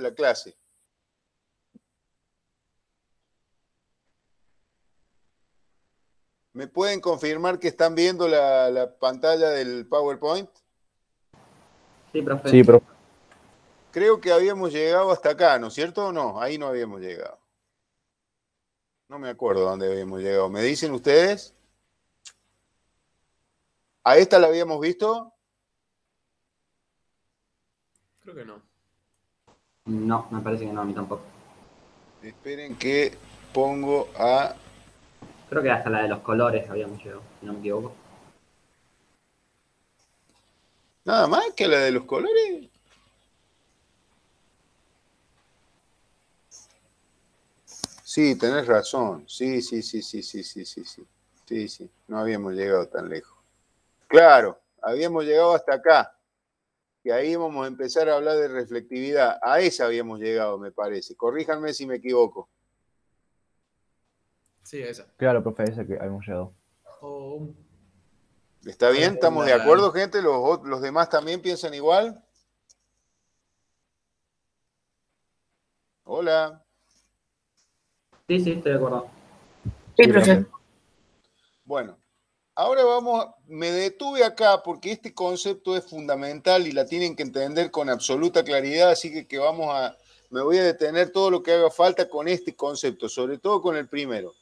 la clase. ¿Me pueden confirmar que están viendo la, pantalla del PowerPoint? Sí, profe. Creo que habíamos llegado hasta acá, ¿no es cierto no? Ahí no habíamos llegado. No me acuerdo dónde habíamos llegado. ¿Me dicen ustedes? ¿A esta la habíamos visto? Creo que no. No, me parece que no, a mí tampoco. Esperen que pongo a. Creo que hasta la de los colores habíamos llegado, si no me equivoco. Nada más que la de los colores. Sí, tenés razón. Sí, sí, sí, sí, sí, sí, sí, sí. Sí, sí. No habíamos llegado tan lejos. Claro, habíamos llegado hasta acá que ahí vamos a empezar a hablar de reflectividad. A esa habíamos llegado, me parece. Corríjanme si me equivoco. Sí, a esa. Claro, profe, esa que habíamos llegado. ¿Está bien? ¿Estamos de acuerdo, gente? ¿Los, los demás también piensan igual? Hola. Sí, sí, estoy de acuerdo. Sí, profe. Bueno, ahora vamos, me detuve acá porque este concepto es fundamental y la tienen que entender con absoluta claridad, así que, que vamos a, me voy a detener todo lo que haga falta con este concepto, sobre todo con el primero.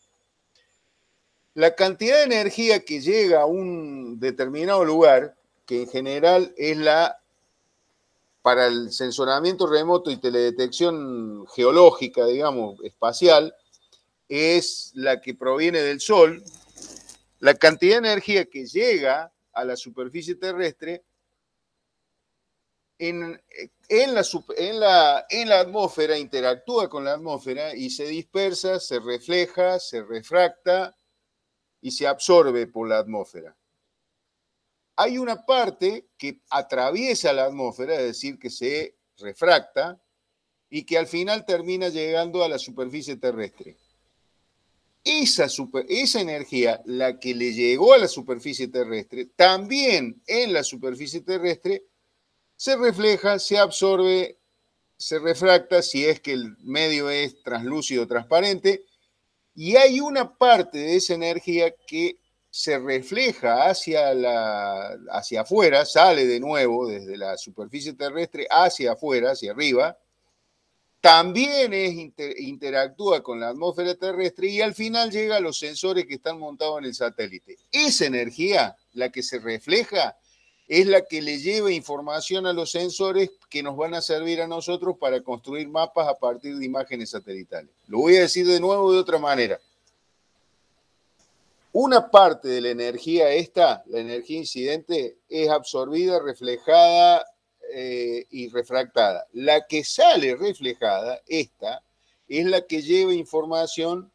La cantidad de energía que llega a un determinado lugar, que en general es la, para el sensoramiento remoto y teledetección geológica, digamos, espacial, es la que proviene del Sol, la cantidad de energía que llega a la superficie terrestre en, la, la, atmósfera, interactúa con la atmósfera y se dispersa, se refleja, se refracta y se absorbe por la atmósfera. Hay una parte que atraviesa la atmósfera, es decir, que se refracta y que al final termina llegando a la superficie terrestre esa, energía, la que le llegó a la superficie terrestre, también en la superficie terrestre se refleja, se absorbe, se refracta, si es que el medio es translúcido, transparente, y hay una parte de esa energía que se refleja hacia, la, hacia afuera, sale de nuevo desde la superficie terrestre hacia afuera, hacia arriba, también es, interactúa con la atmósfera terrestre y al final llega a los sensores que están montados en el satélite. Esa energía, la que se refleja, es la que le lleva información a los sensores que nos van a servir a nosotros para construir mapas a partir de imágenes satelitales. Lo voy a decir de nuevo de otra manera. Una parte de la energía esta, la energía incidente, es absorbida, reflejada eh, y refractada. La que sale reflejada, esta, es la que lleva información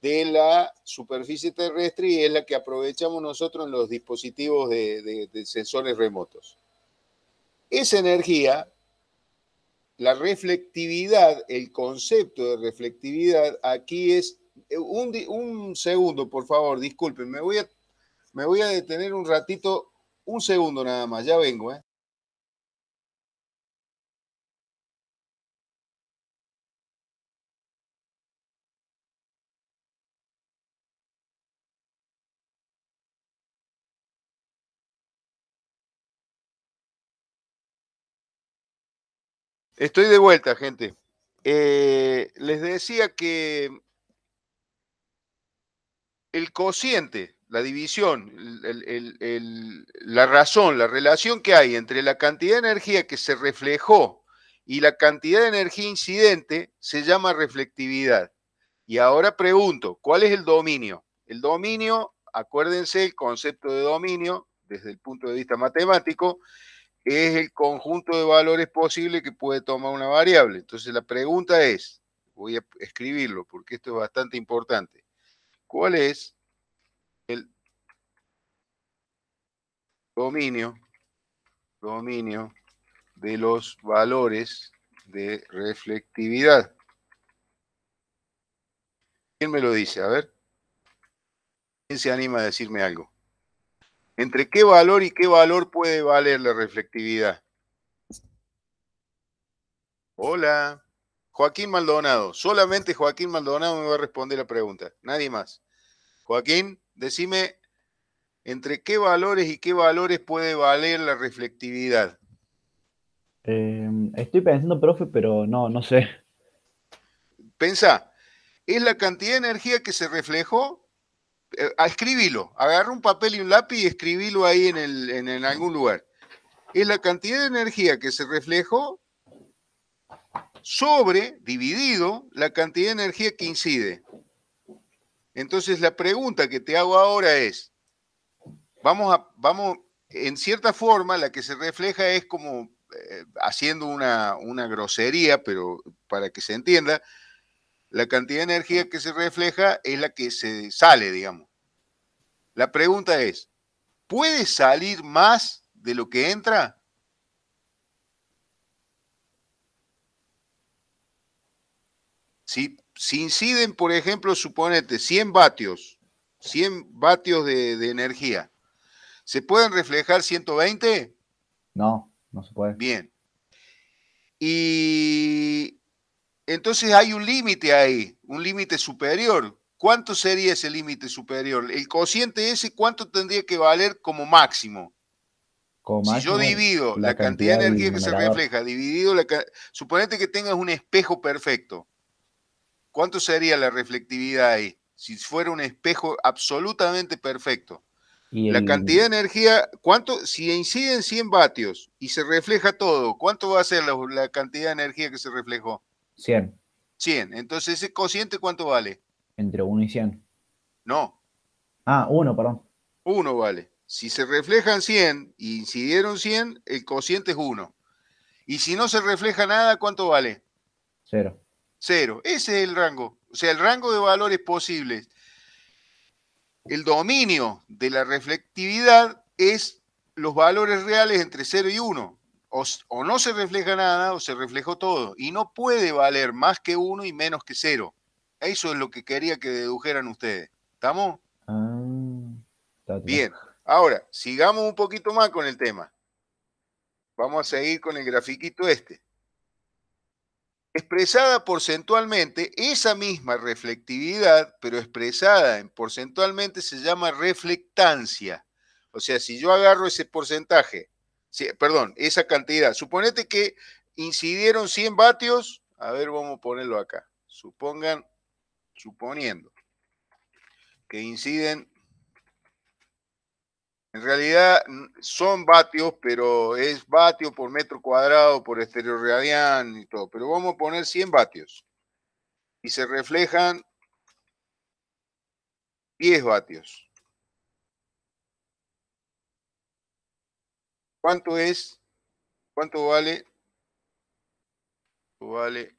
de la superficie terrestre y es la que aprovechamos nosotros en los dispositivos de, sensores remotos. Esa energía, la reflectividad, el concepto de reflectividad aquí es eh, un, segundo, por favor, disculpen, me voy, a, me voy a detener un ratito, un segundo nada más, ya vengo, ¿eh? Estoy de vuelta, gente. Eh, les decía que el cociente, la división, la razón, la relación que hay entre la cantidad de energía que se reflejó y la cantidad de energía incidente se llama reflectividad. Y ahora pregunto, ¿cuál es el dominio? El dominio, acuérdense el concepto de dominio desde el punto de vista matemático, es el conjunto de valores posible que puede tomar una variable. Entonces la pregunta es, voy a escribirlo porque esto es bastante importante, ¿cuál es el dominio, dominio de los valores de reflectividad? ¿Quién me lo dice? A ver. ¿Quién se anima a decirme algo? entre qué valor y qué valor puede valer la reflectividad. Hola. Joaquín Maldonado. Solamente Joaquín Maldonado me va a responder la pregunta. Nadie más. Joaquín, decime entre qué valores y qué valores puede valer la reflectividad. Em, estoy pensando, profe, pero no, no sé. Pensá, es la cantidad de energía que se reflejó eh, escribilo, agarra un papel y un lápiz y escribilo ahí en, algún lugar. Es la cantidad de energía que se reflejó sobre, dividido, la cantidad de energía que incide. Entonces la pregunta que te hago ahora es, vamos a, vamos, en cierta forma la que se refleja es como eh, haciendo una grosería, pero para que se entienda, la cantidad de energía que se refleja es la que se sale, digamos. La pregunta es, ¿puede salir más de lo que entra? Si, inciden, por ejemplo, suponete 100 vatios, 100 vatios de, de energía, ¿se pueden reflejar 120? No, no se puede. Bien. Y entonces hay un límite ahí, un límite superior. ¿Cuánto sería ese límite superior? El cociente ese, ¿cuánto tendría que valer como máximo? si yo divido la, cantidad, de energía que se refleja, dividido la suponete que tengas un espejo perfecto. ¿Cuánto sería la reflectividad ahí? Si fuera un espejo absolutamente perfecto. La cantidad de energía, ¿cuánto? Si inciden 100 vatios y se refleja todo, ¿cuánto va a ser la cantidad de energía que se reflejó? 100. 100. Entonces, ¿ese cociente cuánto vale? Entre 1 y 100. No. Ah, 1, perdón. 1 vale. Si se reflejan 100 y incidieron 100, el cociente es 1. Y si no se refleja nada, ¿cuánto vale? 0. 0. Ese es el rango. O sea, el rango de valores posibles. El dominio de la reflectividad es los valores reales entre 0 y 1. O, no se refleja nada o se reflejó todo. Y no puede valer más que uno y menos que cero. Eso es lo que quería que dedujeran ustedes. ¿Estamos? Ah, bien. Ahora, sigamos un poquito más con el tema. Vamos a seguir con el grafiquito este. Expresada porcentualmente, esa misma reflectividad, pero expresada en porcentualmente, se llama reflectancia. O sea, si yo agarro ese porcentaje perdón, esa cantidad. Suponete que incidieron 100 vatios, a ver, vamos a ponerlo acá. Supongan, suponiendo que inciden, en realidad son vatios, pero es vatio por metro cuadrado, por estereo y todo, pero vamos a poner 100 vatios y se reflejan 10 vatios. ¿Cuánto es? ¿Cuánto vale? Vale.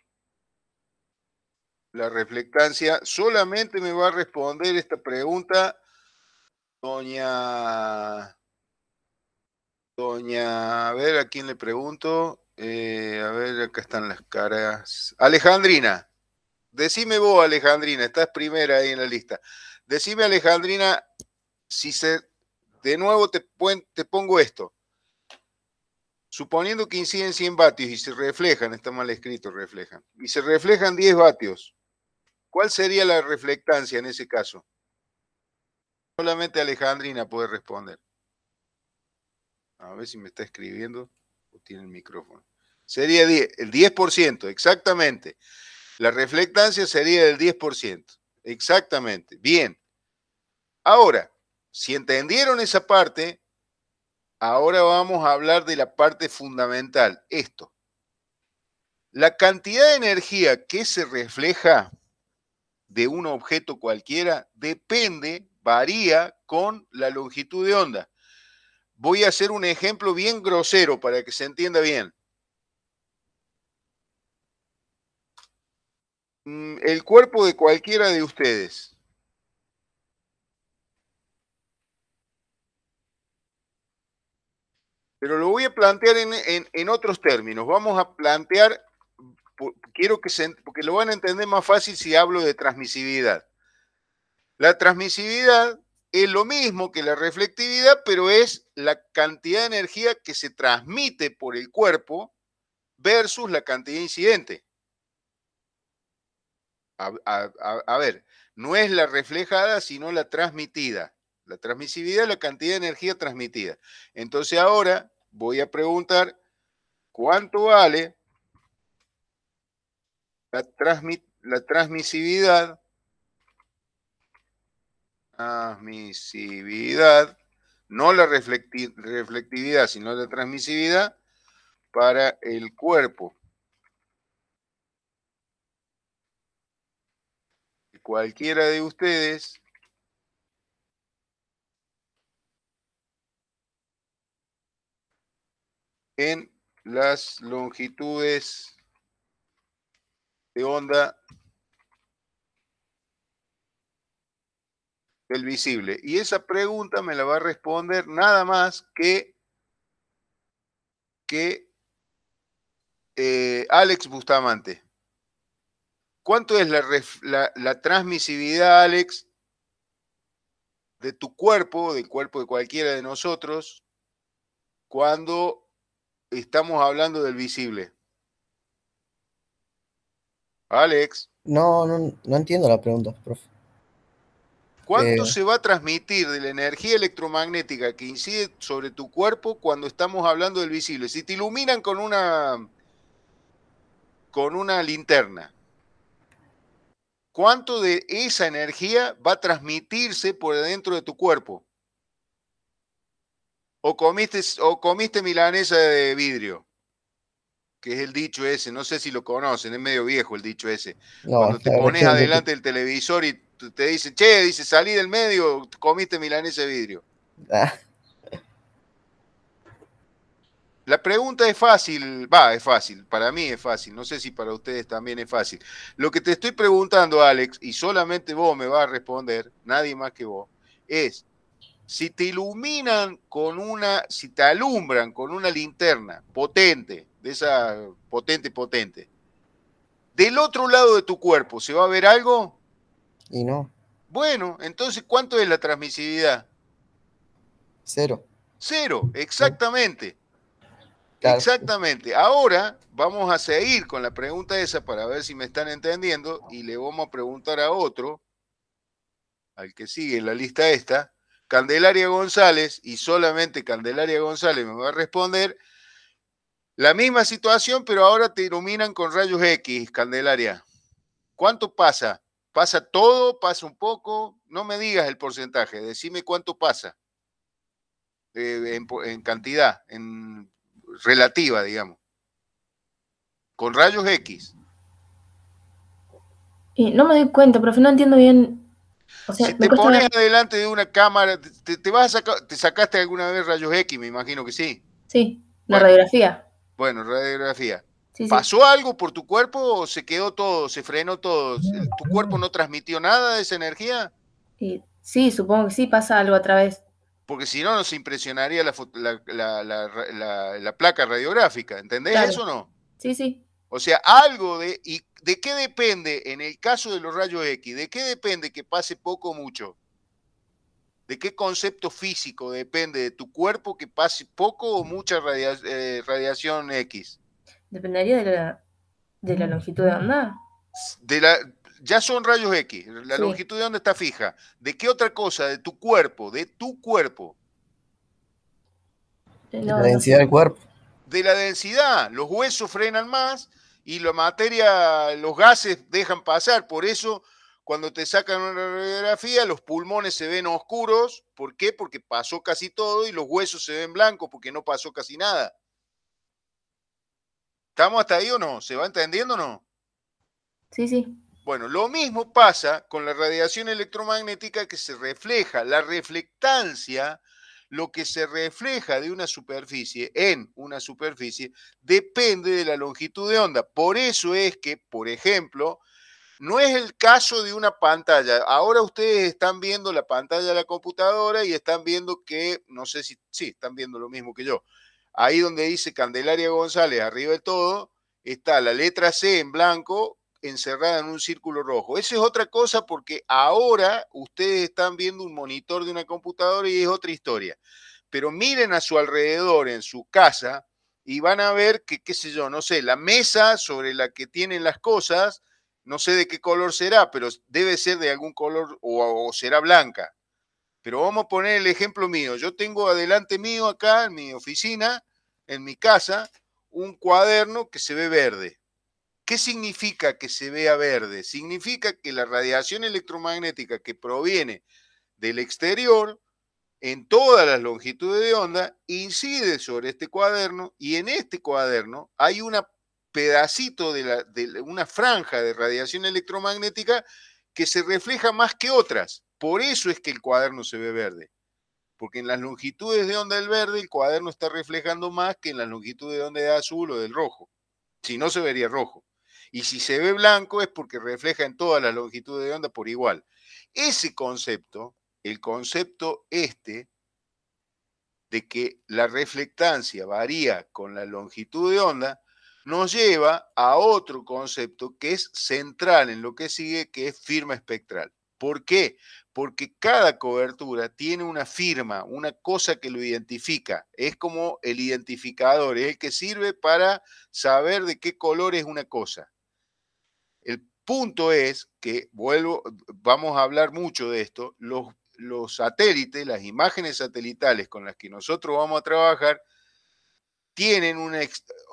La reflectancia. Solamente me va a responder esta pregunta doña... Doña, a ver, ¿a quién le pregunto? Eh, a ver, acá están las caras. Alejandrina, decime vos, Alejandrina, estás primera ahí en la lista. Decime, Alejandrina, si se, de nuevo te, te pongo esto. Suponiendo que inciden 100 vatios y se reflejan, está mal escrito, reflejan, y se reflejan 10 vatios, ¿cuál sería la reflectancia en ese caso? Solamente Alejandrina puede responder. A ver si me está escribiendo o tiene el micrófono. Sería el 10%, exactamente. La reflectancia sería del 10%, exactamente. Bien. Ahora, si entendieron esa parte, Ahora vamos a hablar de la parte fundamental, esto. La cantidad de energía que se refleja de un objeto cualquiera depende, varía con la longitud de onda. Voy a hacer un ejemplo bien grosero para que se entienda bien. Mm, el cuerpo de cualquiera de ustedes pero lo voy a plantear en, otros términos. Vamos a plantear, quiero que porque lo van a entender más fácil si hablo de transmisividad. La transmisividad es lo mismo que la reflectividad, pero es la cantidad de energía que se transmite por el cuerpo versus la cantidad incidente. A, a, ver, no es la reflejada, sino la transmitida. La transmisividad es la cantidad de energía transmitida. Entonces ahora voy a preguntar cuánto vale la, transmisividad, no la reflectividad, sino la transmisividad para el cuerpo. Cualquiera de ustedes en las longitudes de onda del visible. Y esa pregunta me la va a responder nada más que, que eh, Alex Bustamante. ¿Cuánto es la, la, transmisividad, Alex, de tu cuerpo, del cuerpo de cualquiera de nosotros, cuando estamos hablando del visible. Alex. No, no, entiendo la pregunta, profe. ¿Cuánto eh. se va a transmitir de la energía electromagnética que incide sobre tu cuerpo cuando estamos hablando del visible? Si te iluminan con una con una linterna, ¿cuánto de esa energía va a transmitirse por dentro de tu cuerpo? o comiste, o comiste milanesa de vidrio, que es el dicho ese, no sé si lo conocen, es medio viejo el dicho ese. Cuando te pones adelante del televisor y te dicen, che, dice, salí del medio, comiste milanesa de vidrio. Ah. La pregunta es fácil, va, es fácil, para mí es fácil, no sé si para ustedes también es fácil. Lo que te estoy preguntando, Alex, y solamente vos me vas a responder, nadie más que vos, es, si te iluminan con una, si te alumbran con una linterna potente, de esa potente, potente, del otro lado de tu cuerpo, ¿se va a ver algo? Y no. Bueno, entonces, ¿cuánto es la transmisividad? Cero. Cero, exactamente. Exactamente. Ahora vamos a seguir con la pregunta esa para ver si me están entendiendo y le vamos a preguntar a otro, al que sigue en la lista esta Candelaria González, y solamente Candelaria González me va a responder, la misma situación, pero ahora te iluminan con rayos X, Candelaria. ¿Cuánto pasa? ¿Pasa todo? ¿Pasa un poco? No me digas el porcentaje, decime cuánto pasa. Eh, en, cantidad, en relativa, digamos. Con rayos X. No me doy cuenta, profe, no entiendo bien si te pones delante de una cámara, te, vas a sacaste alguna vez rayos X, me imagino que sí. Sí, la radiografía. Bueno, radiografía. ¿Pasó algo por tu cuerpo o se quedó todo, se frenó todo? ¿Tu cuerpo no transmitió nada de esa energía? Sí, sí supongo que sí pasa algo a través. Porque si no, nos impresionaría la, placa radiográfica, ¿entendés eso o no? Sí, sí. O sea, algo de... ¿de qué depende, en el caso de los rayos X, de qué depende que pase poco o mucho? ¿De qué concepto físico depende de tu cuerpo que pase poco o mm. mucha eh, radiación X? Dependería de la, mm. longitud de onda. la, ya son rayos X, la longitud de onda está fija. ¿De qué otra cosa? De tu cuerpo, de tu cuerpo. la densidad del cuerpo. De la densidad, los huesos frenan más, y la materia, los gases dejan pasar. Por eso, cuando te sacan una radiografía, los pulmones se ven oscuros. ¿Por qué? Porque pasó casi todo y los huesos se ven blancos porque no pasó casi nada. ¿Estamos hasta ahí o no? ¿Se va entendiendo o no? Sí, sí. Bueno, lo mismo pasa con la radiación electromagnética que se refleja. La reflectancia lo que se refleja de una superficie en una superficie depende de la longitud de onda. Por eso es que, por ejemplo, no es el caso de una pantalla. Ahora ustedes están viendo la pantalla de la computadora y están viendo que, no sé si, sí, están viendo lo mismo que yo. Ahí donde dice Candelaria González, arriba de todo, está la letra C en blanco encerrada en un círculo rojo. Esa es otra cosa porque ahora ustedes están viendo un monitor de una computadora y es otra historia. Pero miren a su alrededor, en su casa, y van a ver que, qué sé yo, no sé, la mesa sobre la que tienen las cosas, no sé de qué color será, pero debe ser de algún color o será blanca. Pero vamos a poner el ejemplo mío. Yo tengo adelante mío acá, en mi oficina, en mi casa, un cuaderno que se ve verde ¿Qué significa que se vea verde? Significa que la radiación electromagnética que proviene del exterior en todas las longitudes de onda incide sobre este cuaderno y en este cuaderno hay un pedacito de, una franja de radiación electromagnética que se refleja más que otras. Por eso es que el cuaderno se ve verde. Porque en las longitudes de onda del verde el cuaderno está reflejando más que en las longitudes de onda de azul o del rojo. Si no, se vería rojo. Y si se ve blanco es porque refleja en todas las longitudes de onda por igual. Ese concepto, el concepto este, de que la reflectancia varía con la longitud de onda, nos lleva a otro concepto que es central en lo que sigue, que es firma espectral. ¿Por qué? Porque cada cobertura tiene una firma, una cosa que lo identifica. Es como el identificador, es el que sirve para saber de qué color es una cosa. El punto es que, vuelvo, vamos a hablar mucho de esto, los, satélites, las imágenes satelitales con las que nosotros vamos a trabajar, tienen una,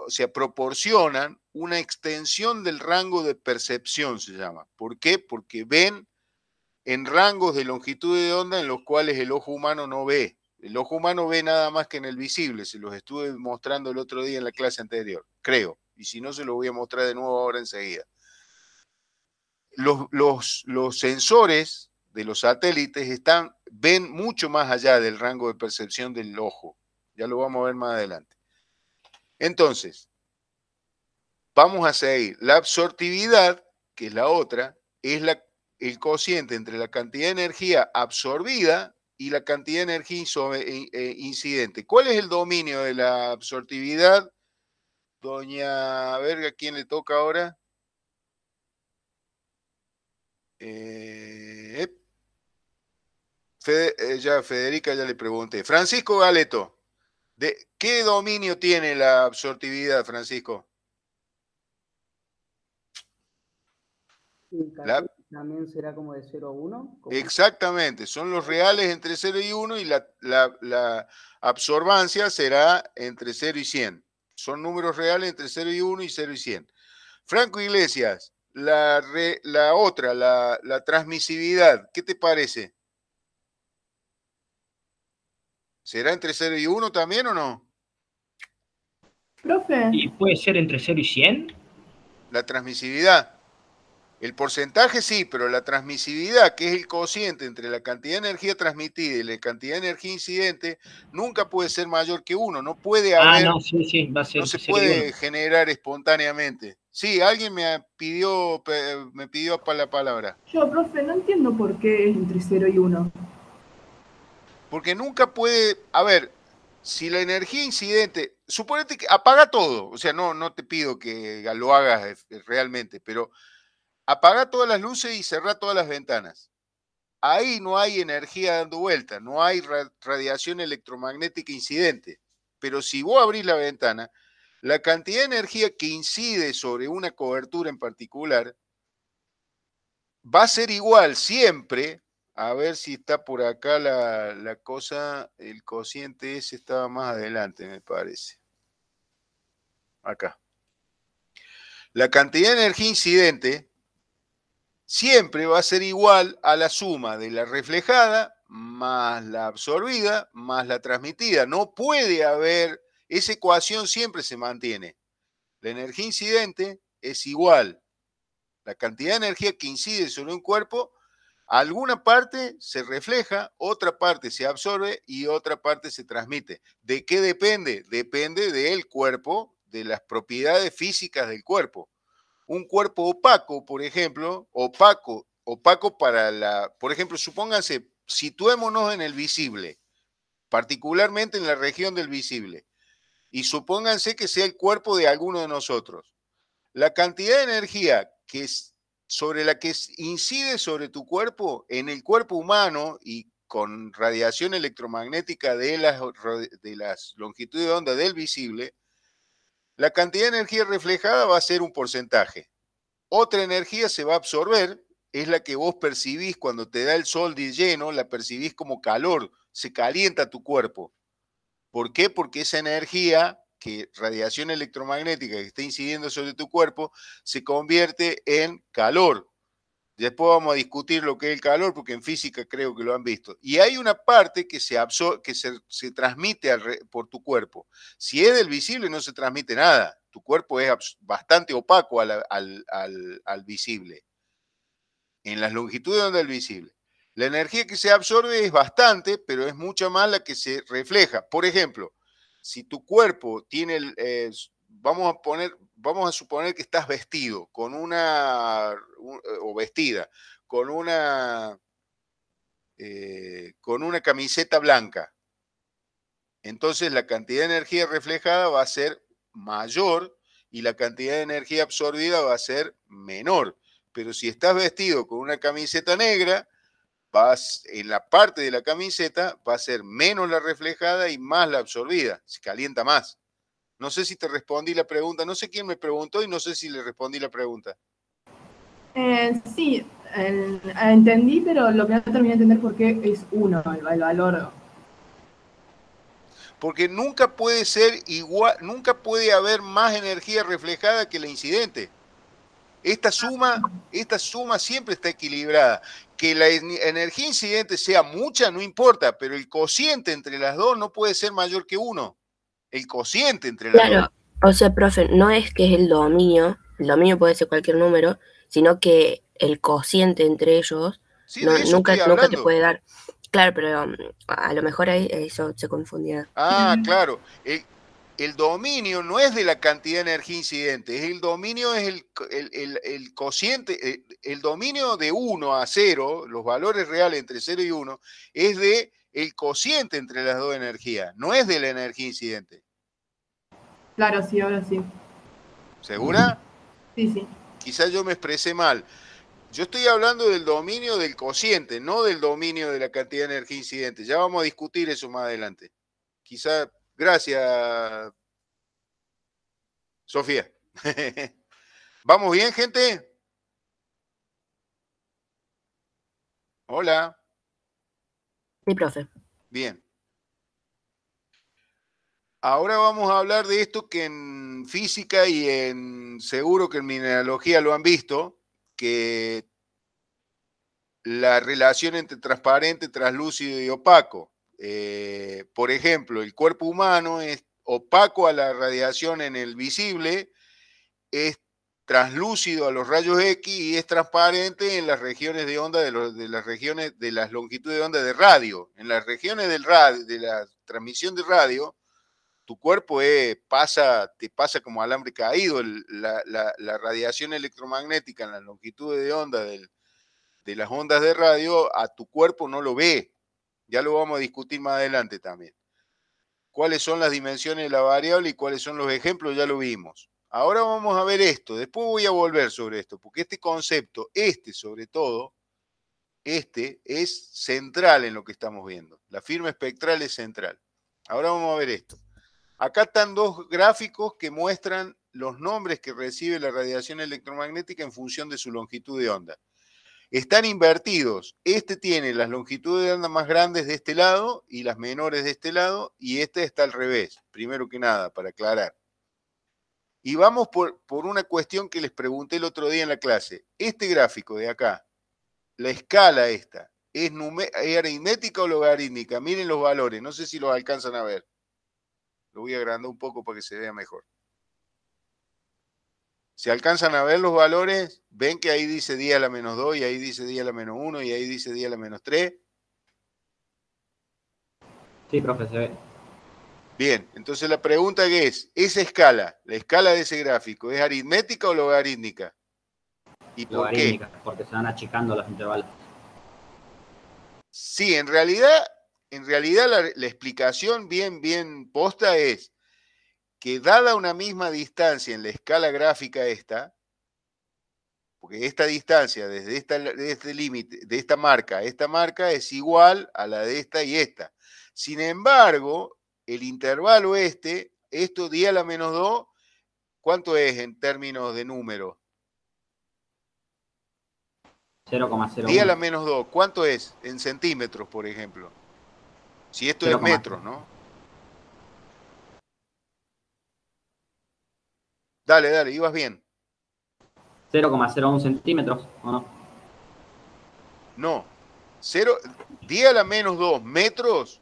o sea, proporcionan una extensión del rango de percepción, se llama. ¿Por qué? Porque ven en rangos de longitud de onda en los cuales el ojo humano no ve. El ojo humano ve nada más que en el visible, se los estuve mostrando el otro día en la clase anterior, creo. Y si no, se los voy a mostrar de nuevo ahora enseguida los, sensores de los satélites están, ven mucho más allá del rango de percepción del ojo. Ya lo vamos a ver más adelante. Entonces, vamos a seguir. La absortividad, que es la otra, es la, el cociente entre la cantidad de energía absorbida y la cantidad de energía eh, eh, incidente. ¿Cuál es el dominio de la absortividad? Doña Verga, ¿quién le toca ahora? Eh, Federica ya le pregunté. Francisco Galeto, qué dominio tiene la absortividad, Francisco? también será como de 0 a 1. Exactamente, son los reales entre 0 y 1 y la, absorbancia será entre 0 y 100. Son números reales entre 0 y 1 y 0 y 100. Franco Iglesias, la, la otra, la, transmisividad, ¿qué te parece? ¿Será entre 0 y 1 también o no? Profe. ¿Y puede ser entre 0 y 100? La transmisividad. El porcentaje sí, pero la transmisividad, que es el cociente entre la cantidad de energía transmitida y la cantidad de energía incidente, nunca puede ser mayor que 1. No puede ah, haber. no, no se puede generar espontáneamente. Sí, alguien me pidió, me pidió la palabra. Yo, profe, no entiendo por qué es entre 0 y 1. Porque nunca puede, a ver, si la energía incidente, suponete que apaga todo, o sea, no, no te pido que lo hagas eh, realmente, pero apaga todas las luces y cerra todas las ventanas. Ahí no hay energía dando vuelta, no hay radiación electromagnética incidente. Pero si vos abrís la ventana, la cantidad de energía que incide sobre una cobertura en particular va a ser igual siempre. A ver si está por acá la, cosa, el cociente ese estaba más adelante, me parece. Acá. La cantidad de energía incidente siempre va a ser igual a la suma de la reflejada más la absorbida más la transmitida. No puede haber esa ecuación siempre se mantiene. La energía incidente es igual. La cantidad de energía que incide sobre un cuerpo, alguna parte se refleja, otra parte se absorbe y otra parte se transmite. ¿De qué depende? Depende del cuerpo, de las propiedades físicas del cuerpo. Un cuerpo opaco, por ejemplo, opaco, opaco para la, por ejemplo, supónganse, situémonos en el visible, particularmente en la región del visible y supónganse que sea el cuerpo de alguno de nosotros. La cantidad de energía que sobre la que incide sobre tu cuerpo, en el cuerpo humano y con radiación electromagnética de las, de las longitudes de onda del visible, la cantidad de energía reflejada va a ser un porcentaje. Otra energía se va a absorber, es la que vos percibís cuando te da el sol de lleno, la percibís como calor, se calienta tu cuerpo. ¿Por qué? Porque esa energía, que radiación electromagnética que está incidiendo sobre tu cuerpo, se convierte en calor. Después vamos a discutir lo que es el calor, porque en física creo que lo han visto. Y hay una parte que se, que se, transmite por tu cuerpo. Si es del visible no se transmite nada. Tu cuerpo es bastante opaco al, visible. En las longitudes donde el visible. La energía que se absorbe es bastante, pero es mucha más la que se refleja. Por ejemplo, si tu cuerpo tiene, eh, vamos a poner, vamos a suponer que estás vestido con una o vestida con una eh, con una camiseta blanca. Entonces la cantidad de energía reflejada va a ser mayor y la cantidad de energía absorbida va a ser menor. Pero si estás vestido con una camiseta negra, vas en la parte de la camiseta va a ser menos la reflejada y más la absorbida, se calienta más. No sé si te respondí la pregunta, no sé quién me preguntó y no sé si le respondí la pregunta. Eh, sí, entendí, pero lo que no terminé de entender por qué es uno el valor. Porque nunca puede ser igual, nunca puede haber más energía reflejada que la incidente. Esta suma, esta suma siempre está equilibrada. Que la energía incidente sea mucha no importa, pero el cociente entre las dos no puede ser mayor que uno. El cociente entre las dos. Claro, o sea, profe, no es que es el dominio, el dominio puede ser cualquier número, sino que el cociente entre ellos nunca, nunca te puede dar. Claro, pero mm, a lo mejor ahí eso se confundía. Ah, claro. Eh, el dominio no es de la cantidad de energía incidente, el dominio es el, el, cociente, eh, el, dominio de 1 a 0, los valores reales entre 0 y 1, es de el cociente entre las dos energías, no es de la energía incidente. Claro, sí, ahora sí. ¿Segura? Sí, sí. Quizás yo me expresé mal. Yo estoy hablando del dominio del cociente, no del dominio de la cantidad de energía incidente. Ya vamos a discutir eso más adelante. Quizá Gracias, Sofía. ¿Vamos bien, gente? Hola. Mi profe. Bien. Ahora vamos a hablar de esto que en física y en seguro que en mineralogía lo han visto, que la relación entre transparente, translúcido y opaco. Eh, por ejemplo, el cuerpo humano es opaco a la radiación en el visible, es translúcido a los rayos X y es transparente en las regiones de onda de, las regiones de las longitudes de onda de radio. En las regiones del de la transmisión de radio, tu cuerpo pasa, te pasa como alambre caído. la, radiación electromagnética en las longitudes de onda de las ondas de radio a tu cuerpo no lo ve. Ya lo vamos a discutir más adelante también. ¿Cuáles son las dimensiones de la variable y cuáles son los ejemplos? Ya lo vimos. Ahora vamos a ver esto. Después voy a volver sobre esto, porque este concepto, este sobre todo, este es central en lo que estamos viendo. La firma espectral es central. Ahora vamos a ver esto. Acá están dos gráficos que muestran los nombres que recibe la radiación electromagnética en función de su longitud de onda. Están invertidos. Este tiene las longitudes de onda más grandes de este lado y las menores de este lado, y este está al revés, primero que nada, para aclarar. Y vamos por, una cuestión que les pregunté el otro día en la clase. Este gráfico de acá, la escala esta, ¿es, ¿es aritmética o logarítmica? Miren los valores, no sé si los alcanzan a ver. Lo voy a agrandar un poco para que se vea mejor. Si alcanzan a ver los valores, ven que ahí dice día a la menos 2 y ahí dice día a la menos 1 y ahí dice día a la menos 3. Sí, profe, se ve. Bien, entonces la pregunta que es, esa escala, la escala de ese gráfico, ¿es aritmética o logarítmica? ¿Y logarítmica, porque se van achicando los intervalos. Sí, en realidad, en realidad la, la explicación bien, bien posta es, que dada una misma distancia en la escala gráfica esta, porque esta distancia desde, este límite, de esta marca esta marca es igual a la de esta y esta. Sin embargo, el intervalo este, esto 10 a la menos 2, ¿cuánto es en términos de número? 0,01. 10 a la menos 2, ¿cuánto es en centímetros, por ejemplo? Si esto es metros, ¿no? Dale, dale, ibas bien. 0,01 centímetros, ¿o no? No. 0, 10 a la menos 2 metros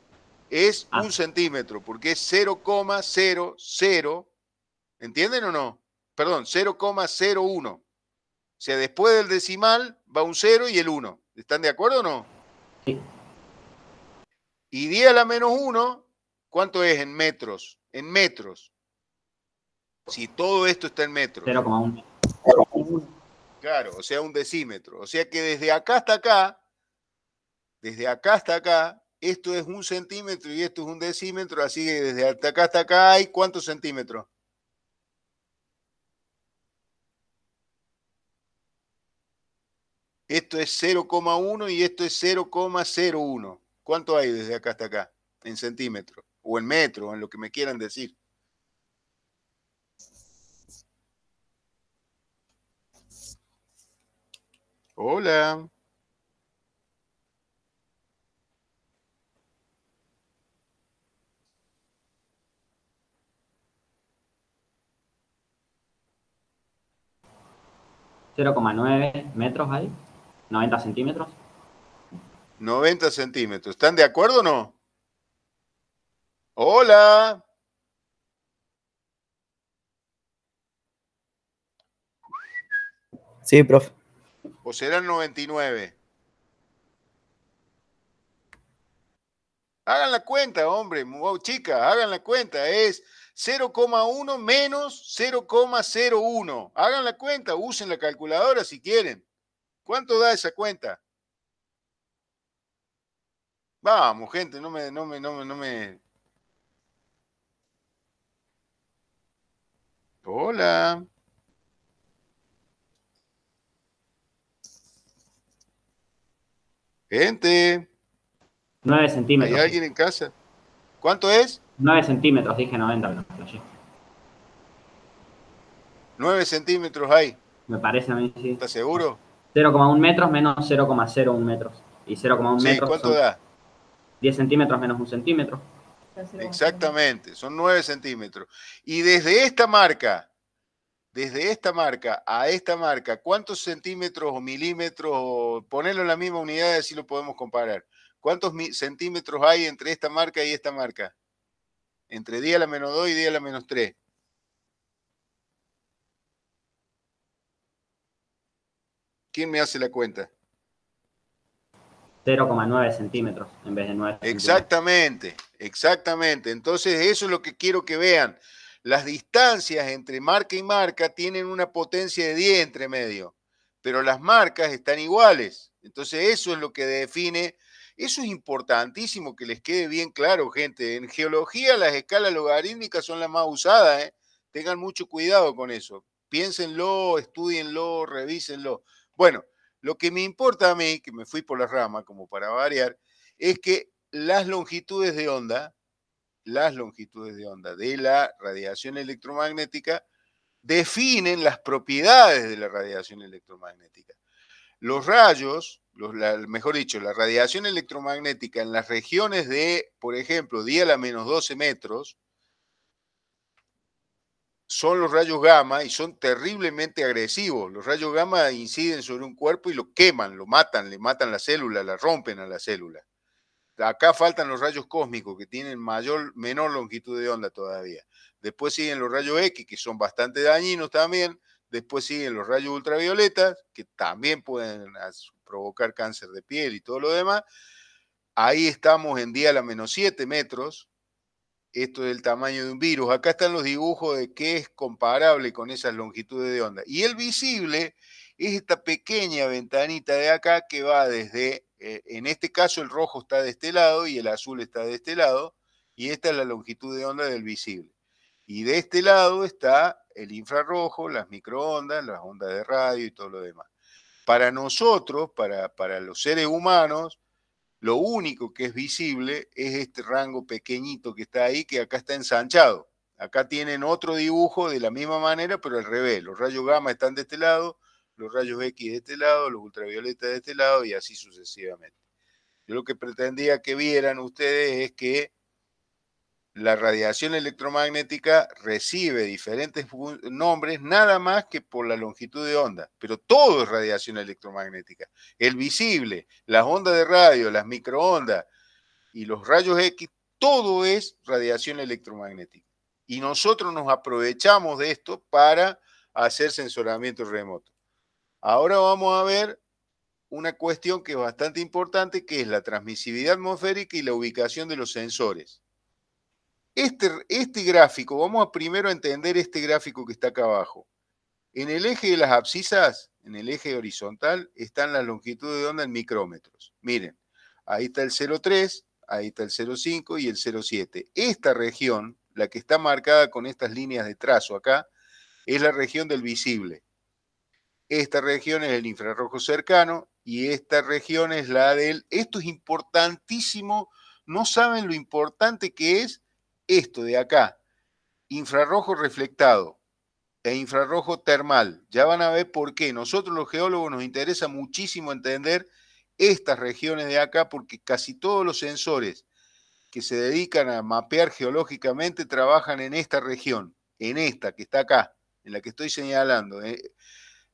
es ah. un centímetro, porque es 0,00, ¿entienden o no? Perdón, 0,01. O sea, después del decimal va un 0 y el 1. ¿Están de acuerdo o no? Sí. Y 10 a la menos 1, ¿cuánto es en metros? En metros. Si todo esto está en metro. 0,1. Claro, o sea, un decímetro. O sea que desde acá hasta acá, desde acá hasta acá, esto es un centímetro y esto es un decímetro, así que desde acá hasta acá hay cuántos centímetros. Esto es 0,1 y esto es 0,01. ¿Cuánto hay desde acá hasta acá? En centímetros, o en metro, o en lo que me quieran decir. Hola. ¿0,9 metros ahí? ¿90 centímetros? 90 centímetros. ¿Están de acuerdo o no? Hola. Sí, profe. ¿O será 99? Hagan la cuenta, hombre, chica, hagan la cuenta. Es 0,1 menos 0,01. Hagan la cuenta, usen la calculadora si quieren. ¿Cuánto da esa cuenta? Vamos, gente, no me, no me, no me, no me. Hola. Gente. 9 centímetros. ¿Hay alguien en casa? ¿Cuánto es? 9 centímetros, dije 90, 9 centímetros hay. Me parece a mí, sí. ¿Estás seguro? 0,1 metros menos 0,01 metros. Y 0,1 metros. ¿Cuánto da? 10 centímetros menos 1 centímetro. Exactamente, son 9 centímetros. Y desde esta marca desde esta marca a esta marca, ¿cuántos centímetros o milímetros, ponerlo en la misma unidad y así lo podemos comparar? ¿Cuántos centímetros hay entre esta marca y esta marca? Entre 10 a la menos 2 y 10 a la menos 3. ¿Quién me hace la cuenta? 0,9 centímetros en vez de 9. Exactamente, exactamente. Entonces eso es lo que quiero que vean. Las distancias entre marca y marca tienen una potencia de 10 entre medio, pero las marcas están iguales. Entonces eso es lo que define, eso es importantísimo que les quede bien claro, gente. En geología las escalas logarítmicas son las más usadas, ¿eh? tengan mucho cuidado con eso. Piénsenlo, estudienlo, revísenlo. Bueno, lo que me importa a mí, que me fui por las rama como para variar, es que las longitudes de onda las longitudes de onda de la radiación electromagnética definen las propiedades de la radiación electromagnética. Los rayos, mejor dicho, la radiación electromagnética en las regiones de, por ejemplo, 10 a la menos 12 metros, son los rayos gamma y son terriblemente agresivos. Los rayos gamma inciden sobre un cuerpo y lo queman, lo matan, le matan la célula, la rompen a la célula acá faltan los rayos cósmicos que tienen mayor, menor longitud de onda todavía. Después siguen los rayos X, que son bastante dañinos también. Después siguen los rayos ultravioletas, que también pueden provocar cáncer de piel y todo lo demás. Ahí estamos en día a la menos 7 metros. Esto es el tamaño de un virus. Acá están los dibujos de qué es comparable con esas longitudes de onda. Y el visible es esta pequeña ventanita de acá que va desde eh, en este caso el rojo está de este lado y el azul está de este lado, y esta es la longitud de onda del visible. Y de este lado está el infrarrojo, las microondas, las ondas de radio y todo lo demás. Para nosotros, para, para los seres humanos, lo único que es visible es este rango pequeñito que está ahí, que acá está ensanchado. Acá tienen otro dibujo de la misma manera, pero al revés. Los rayos gamma están de este lado, los rayos X de este lado, los ultravioletas de este lado y así sucesivamente. Yo lo que pretendía que vieran ustedes es que la radiación electromagnética recibe diferentes nombres nada más que por la longitud de onda, pero todo es radiación electromagnética. El visible, las ondas de radio, las microondas y los rayos X, todo es radiación electromagnética. Y nosotros nos aprovechamos de esto para hacer sensoramiento remoto. Ahora vamos a ver una cuestión que es bastante importante, que es la transmisividad atmosférica y la ubicación de los sensores. Este, este gráfico, vamos a primero a entender este gráfico que está acá abajo. En el eje de las abscisas, en el eje horizontal, están las longitudes de onda en micrómetros. Miren, ahí está el 0,3, ahí está el 0,5 y el 0,7. Esta región, la que está marcada con estas líneas de trazo acá, es la región del visible. Esta región es el infrarrojo cercano y esta región es la del... Esto es importantísimo, no saben lo importante que es esto de acá. Infrarrojo reflectado e infrarrojo termal. Ya van a ver por qué. Nosotros los geólogos nos interesa muchísimo entender estas regiones de acá porque casi todos los sensores que se dedican a mapear geológicamente trabajan en esta región, en esta que está acá, en la que estoy señalando. Eh,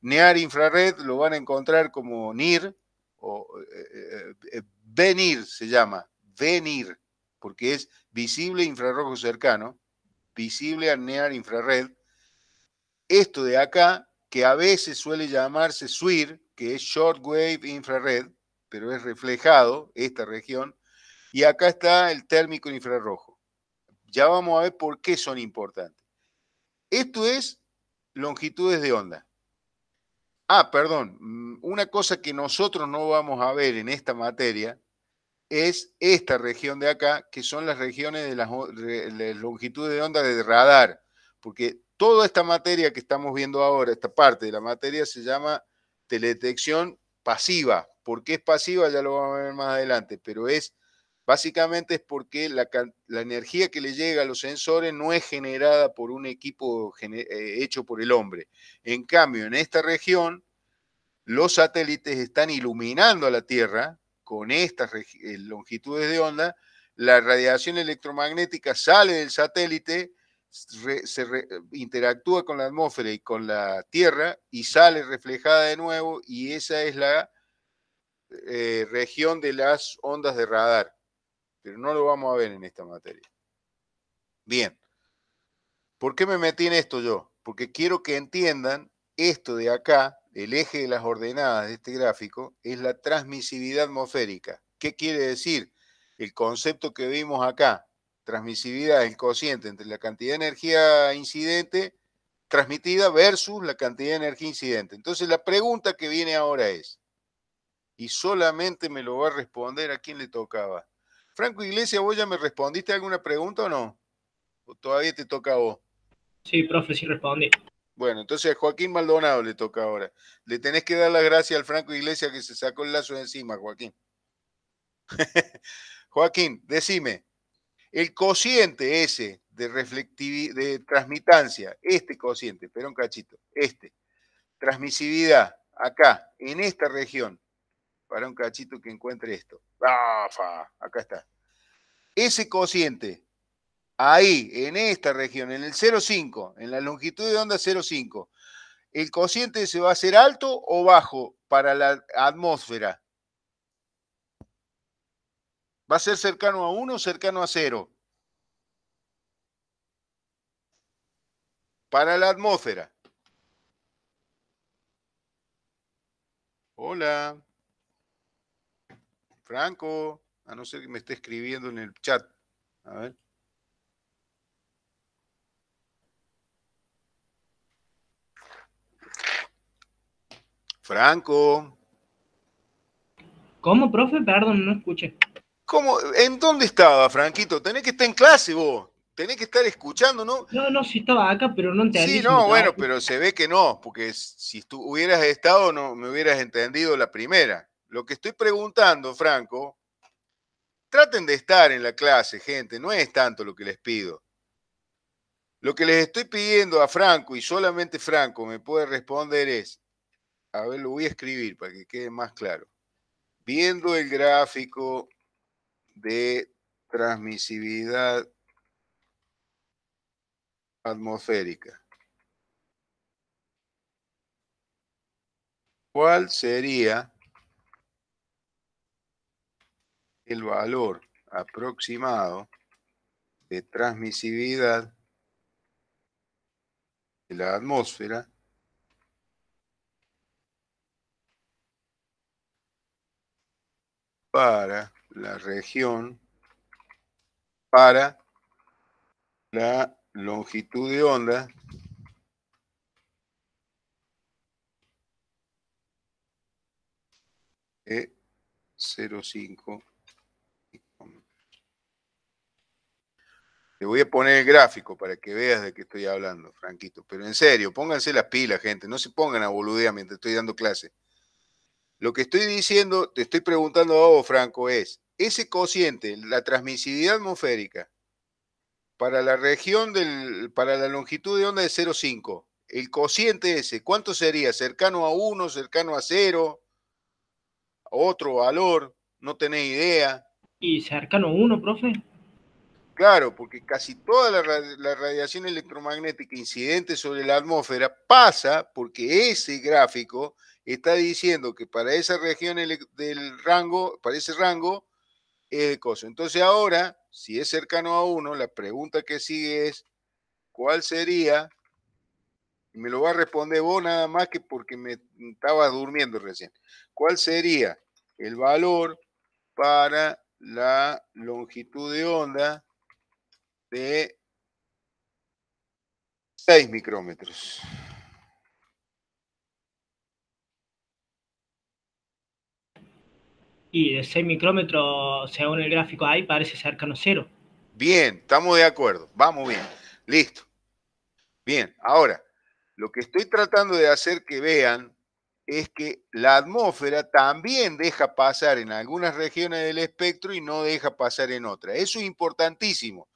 NEAR Infrared lo van a encontrar como NIR, o eh, eh, eh, VENIR se llama, VENIR, porque es visible infrarrojo cercano, visible a NEAR Infrared. Esto de acá, que a veces suele llamarse SWIR, que es Short Wave Infrared, pero es reflejado esta región, y acá está el térmico infrarrojo. Ya vamos a ver por qué son importantes. Esto es longitudes de onda. Ah, perdón, mm, una cosa que nosotros no vamos a ver en esta materia es esta región de acá, que son las regiones de las, longitud longitudes de onda de radar, porque toda esta materia que estamos viendo ahora, esta parte de la materia se llama teledetección pasiva. ¿Por qué es pasiva? Ya lo vamos a ver más adelante, pero es Básicamente es porque la, energía que le llega a los sensores no es generada por un equipo eh, hecho por el hombre. En cambio, en esta región, los satélites están iluminando a la Tierra con estas eh, longitudes de onda. La radiación electromagnética sale del satélite, se interactúa con la atmósfera y con la Tierra y sale reflejada de nuevo y esa es la eh, región de las ondas de radar pero no lo vamos a ver en esta materia. Bien. ¿Por qué me metí en esto yo? Porque quiero que entiendan esto de acá, el eje de las ordenadas de este gráfico, es la transmisividad atmosférica. ¿Qué quiere decir? El concepto que vimos acá, transmisividad, el cociente entre la cantidad de energía incidente transmitida versus la cantidad de energía incidente. Entonces la pregunta que viene ahora es, y solamente me lo va a responder a quien le tocaba, Franco Iglesias, ¿vos ya me respondiste alguna pregunta o no? ¿O todavía te toca a vos? Sí, profe, sí respondí. Bueno, entonces a Joaquín Maldonado le toca ahora. Le tenés que dar las gracias al Franco Iglesias que se sacó el lazo encima, Joaquín. Joaquín, decime, el cociente ese de, de transmitancia, este cociente, pero un cachito, este, transmisividad, acá, en esta región, para un cachito que encuentre esto. ¡Afa! Ah, acá está. Ese cociente, ahí, en esta región, en el 0,5, en la longitud de onda 0,5, ¿el cociente se va a hacer alto o bajo para la atmósfera? ¿Va a ser cercano a 1 o cercano a 0? Para la atmósfera. Hola. Franco, a no ser que me esté escribiendo en el chat. A ver. Franco. ¿Cómo, profe? Perdón, no escuché. ¿Cómo? ¿En dónde estaba, Franquito? Tenés que estar en clase vos. Tenés que estar escuchando, ¿no? No, no, sí estaba acá, pero no entendí. Sí, no, bueno, pero se ve que no, porque si tú hubieras estado, no me hubieras entendido la primera. Lo que estoy preguntando, Franco, traten de estar en la clase, gente, no es tanto lo que les pido. Lo que les estoy pidiendo a Franco, y solamente Franco me puede responder es, a ver, lo voy a escribir para que quede más claro. Viendo el gráfico de transmisividad atmosférica. ¿Cuál sería el valor aproximado de transmisividad de la atmósfera para la región, para la longitud de onda de 0,5 Te voy a poner el gráfico para que veas de qué estoy hablando, Franquito. Pero en serio, pónganse las pilas, gente. No se pongan a boludear mientras estoy dando clase. Lo que estoy diciendo, te estoy preguntando a vos, Franco, es ese cociente, la transmisividad atmosférica, para la región del, para la longitud de onda de 0,5, el cociente ese, ¿cuánto sería? ¿Cercano a 1, cercano a 0? ¿Otro valor? No tenés idea. ¿Y cercano a 1, profe? claro, porque casi toda la, radiación electromagnética incidente sobre la atmósfera pasa porque ese gráfico está diciendo que para esa región del rango, para ese rango, es de coso. Entonces ahora, si es cercano a uno, la pregunta que sigue es, ¿cuál sería? me lo va a responder vos nada más que porque me estaba durmiendo recién. ¿Cuál sería el valor para la longitud de onda de 6 micrómetros. Y de 6 micrómetros, según el gráfico ahí, parece cercano a cero. Bien, estamos de acuerdo. Vamos bien. Listo. Bien, ahora, lo que estoy tratando de hacer que vean es que la atmósfera también deja pasar en algunas regiones del espectro y no deja pasar en otras. Eso es importantísimo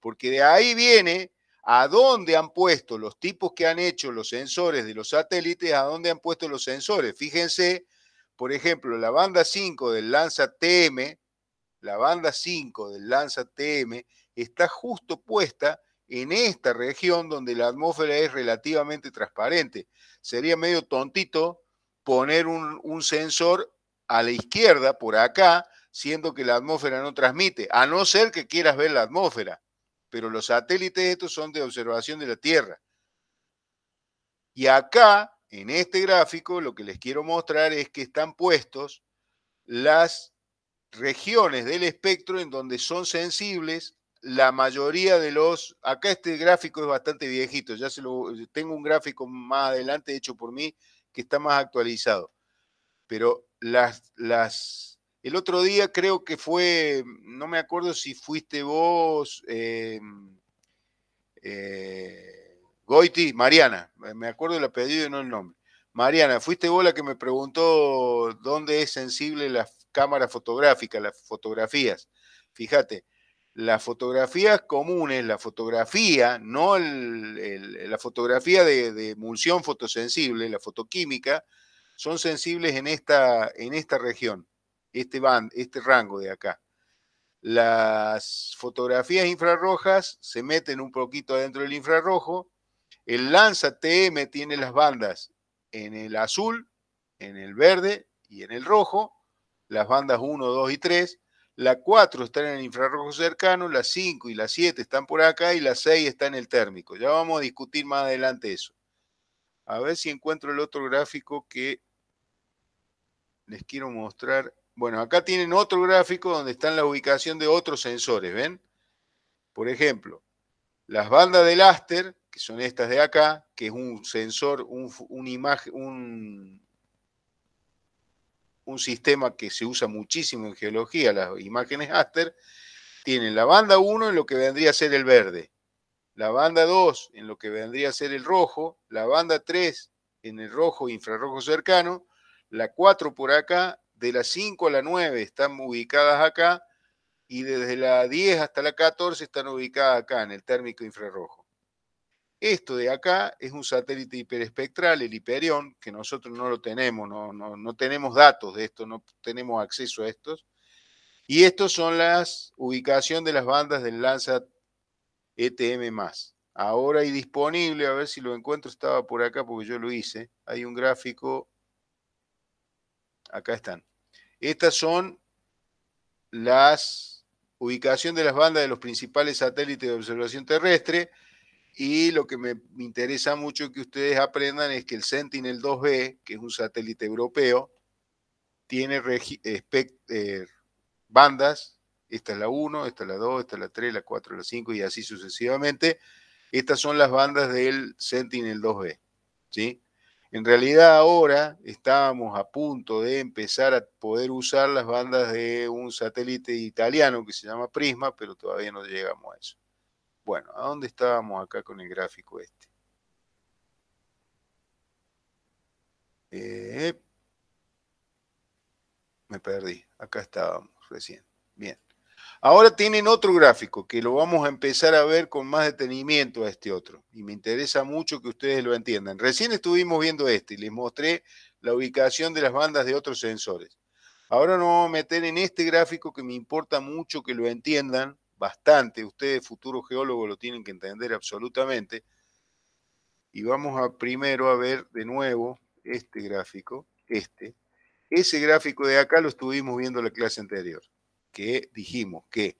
porque de ahí viene a dónde han puesto los tipos que han hecho los sensores de los satélites, a dónde han puesto los sensores. Fíjense, por ejemplo, la banda 5 del Lanza TM, la banda 5 del Lanza TM está justo puesta en esta región donde la atmósfera es relativamente transparente. Sería medio tontito poner un, un sensor a la izquierda, por acá, siendo que la atmósfera no transmite, a no ser que quieras ver la atmósfera pero los satélites estos son de observación de la Tierra. Y acá, en este gráfico, lo que les quiero mostrar es que están puestos las regiones del espectro en donde son sensibles la mayoría de los... Acá este gráfico es bastante viejito, ya se lo... Tengo un gráfico más adelante hecho por mí que está más actualizado. Pero las, las el otro día creo que fue, no me acuerdo si fuiste vos, eh, eh, Goiti, Mariana, me acuerdo el apellido y no el nombre. Mariana, fuiste vos la que me preguntó dónde es sensible la cámara fotográfica, las fotografías. Fíjate, las fotografías comunes, la fotografía, no la fotografía de, de emulsión fotosensible, la fotoquímica, son sensibles en esta, en esta región este, band, este rango de acá. Las fotografías infrarrojas se meten un poquito adentro del infrarrojo. El Lanza TM tiene las bandas en el azul, en el verde y en el rojo. Las bandas 1, 2 y 3. La 4 está en el infrarrojo cercano, la 5 y la 7 están por acá y la 6 está en el térmico. Ya vamos a discutir más adelante eso. A ver si encuentro el otro gráfico que les quiero mostrar bueno, acá tienen otro gráfico donde están la ubicación de otros sensores, ¿ven? Por ejemplo, las bandas del Aster, que son estas de acá, que es un sensor, un, imagen, un, un sistema que se usa muchísimo en geología, las imágenes Aster, tienen la banda 1 en lo que vendría a ser el verde, la banda 2 en lo que vendría a ser el rojo, la banda 3 en el rojo infrarrojo cercano, la 4 por acá de las 5 a la 9 están ubicadas acá y desde la 10 hasta la 14 están ubicadas acá en el térmico infrarrojo. Esto de acá es un satélite hiperespectral, el Hiperión, que nosotros no lo tenemos, no, no, tenemos datos de esto, no tenemos acceso a estos. Y estos son las ubicaciones de las bandas del Landsat e ETM+. Ahora hay disponible, a ver si lo encuentro, estaba por acá porque yo lo hice. Hay un gráfico, acá están. Estas son las ubicación de las bandas de los principales satélites de observación terrestre y lo que me interesa mucho que ustedes aprendan es que el Sentinel 2B, que es un satélite europeo, tiene eh, bandas, esta es la 1, esta es la 2, esta es la 3, la 4, la 5 y así sucesivamente. Estas son las bandas del Sentinel 2B, ¿sí? En realidad ahora estábamos a punto de empezar a poder usar las bandas de un satélite italiano que se llama Prisma, pero todavía no llegamos a eso. Bueno, ¿a dónde estábamos acá con el gráfico este? Eh, me perdí, acá estábamos recién. Bien. Ahora tienen otro gráfico que lo vamos a empezar a ver con más detenimiento a este otro. Y me interesa mucho que ustedes lo entiendan. Recién estuvimos viendo este y les mostré la ubicación de las bandas de otros sensores. Ahora nos vamos a meter en este gráfico que me importa mucho que lo entiendan bastante. Ustedes, futuros geólogos, lo tienen que entender absolutamente. Y vamos a primero a ver de nuevo este gráfico, este. Ese gráfico de acá lo estuvimos viendo en la clase anterior que dijimos que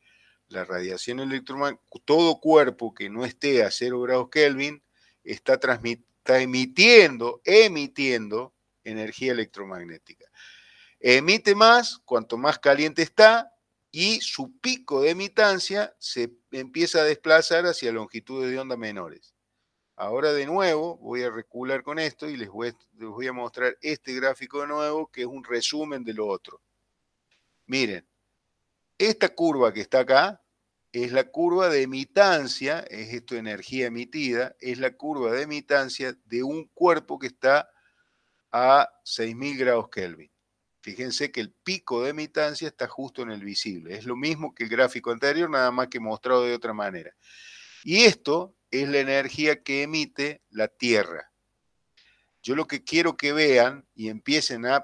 la radiación electromagnética, todo cuerpo que no esté a 0 grados Kelvin está, emitiendo, emitiendo energía electromagnética. Emite más cuanto más caliente está y su pico de emitancia se empieza a desplazar hacia longitudes de onda menores. Ahora de nuevo voy a recular con esto y les voy, les voy a mostrar este gráfico de nuevo que es un resumen de lo otro. Miren, esta curva que está acá es la curva de emitancia, es esto energía emitida, es la curva de emitancia de un cuerpo que está a 6.000 grados Kelvin. Fíjense que el pico de emitancia está justo en el visible. Es lo mismo que el gráfico anterior, nada más que mostrado de otra manera. Y esto es la energía que emite la Tierra. Yo lo que quiero que vean y empiecen a,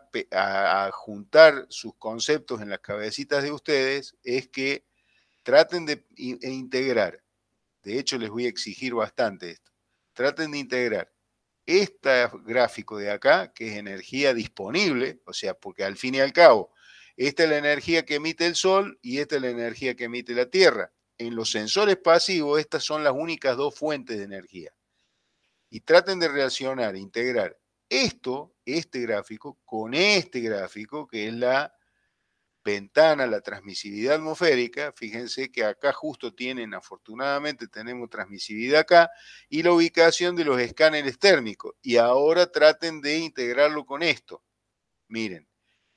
juntar sus conceptos en las cabecitas de ustedes es que traten de e integrar, de hecho les voy a exigir bastante esto, traten de integrar este gráfico de acá, que es energía disponible, o sea, porque al fin y al cabo, esta es la energía que emite el Sol y esta es la energía que emite la Tierra. En los sensores pasivos, estas son las únicas dos fuentes de energía y traten de reaccionar, integrar esto, este gráfico, con este gráfico que es la ventana, la transmisividad atmosférica, fíjense que acá justo tienen, afortunadamente tenemos transmisividad acá, y la ubicación de los escáneres térmicos. Y ahora traten de integrarlo con esto. Miren,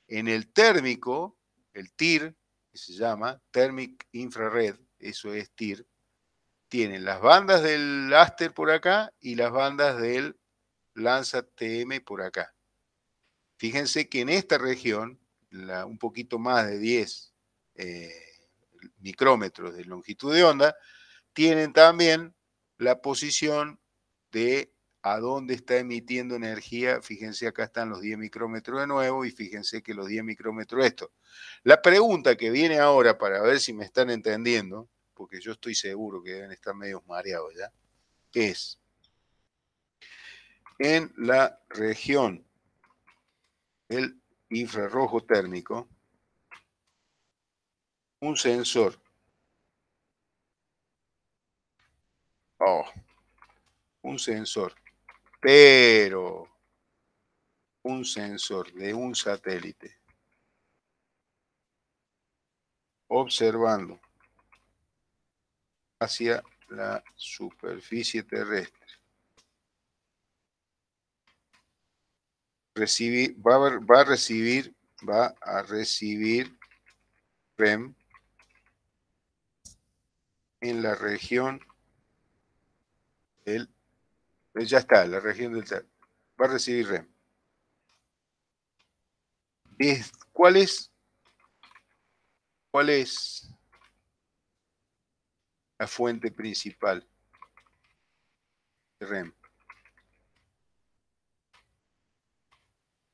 en el térmico, el TIR, que se llama Thermic Infrared, eso es TIR, tienen las bandas del Aster por acá y las bandas del Lanza TM por acá. Fíjense que en esta región, un poquito más de 10 eh, micrómetros de longitud de onda, tienen también la posición de a dónde está emitiendo energía. Fíjense, acá están los 10 micrómetros de nuevo y fíjense que los 10 micrómetros esto. La pregunta que viene ahora para ver si me están entendiendo porque yo estoy seguro que deben estar medio mareados ya, es en la región del infrarrojo térmico un sensor. Oh, un sensor, pero un sensor de un satélite observando hacia la superficie terrestre. va, a, va recibir, va a recibir REM en la región del, eh, ya está, la región del va a recibir REM. ¿Cuál es? ¿Cuál es? la fuente principal. REM.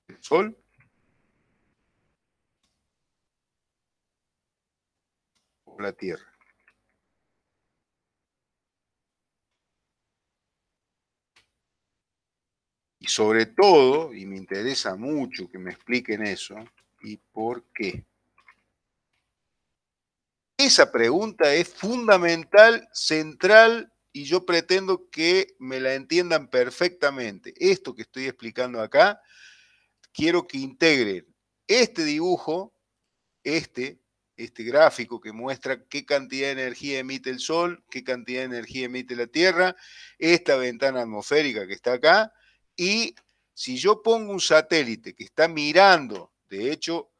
El sol. O la tierra. Y sobre todo, y me interesa mucho que me expliquen eso, ¿y por qué? Esa pregunta es fundamental, central, y yo pretendo que me la entiendan perfectamente. Esto que estoy explicando acá, quiero que integren este dibujo, este, este gráfico que muestra qué cantidad de energía emite el Sol, qué cantidad de energía emite la Tierra, esta ventana atmosférica que está acá, y si yo pongo un satélite que está mirando, de hecho,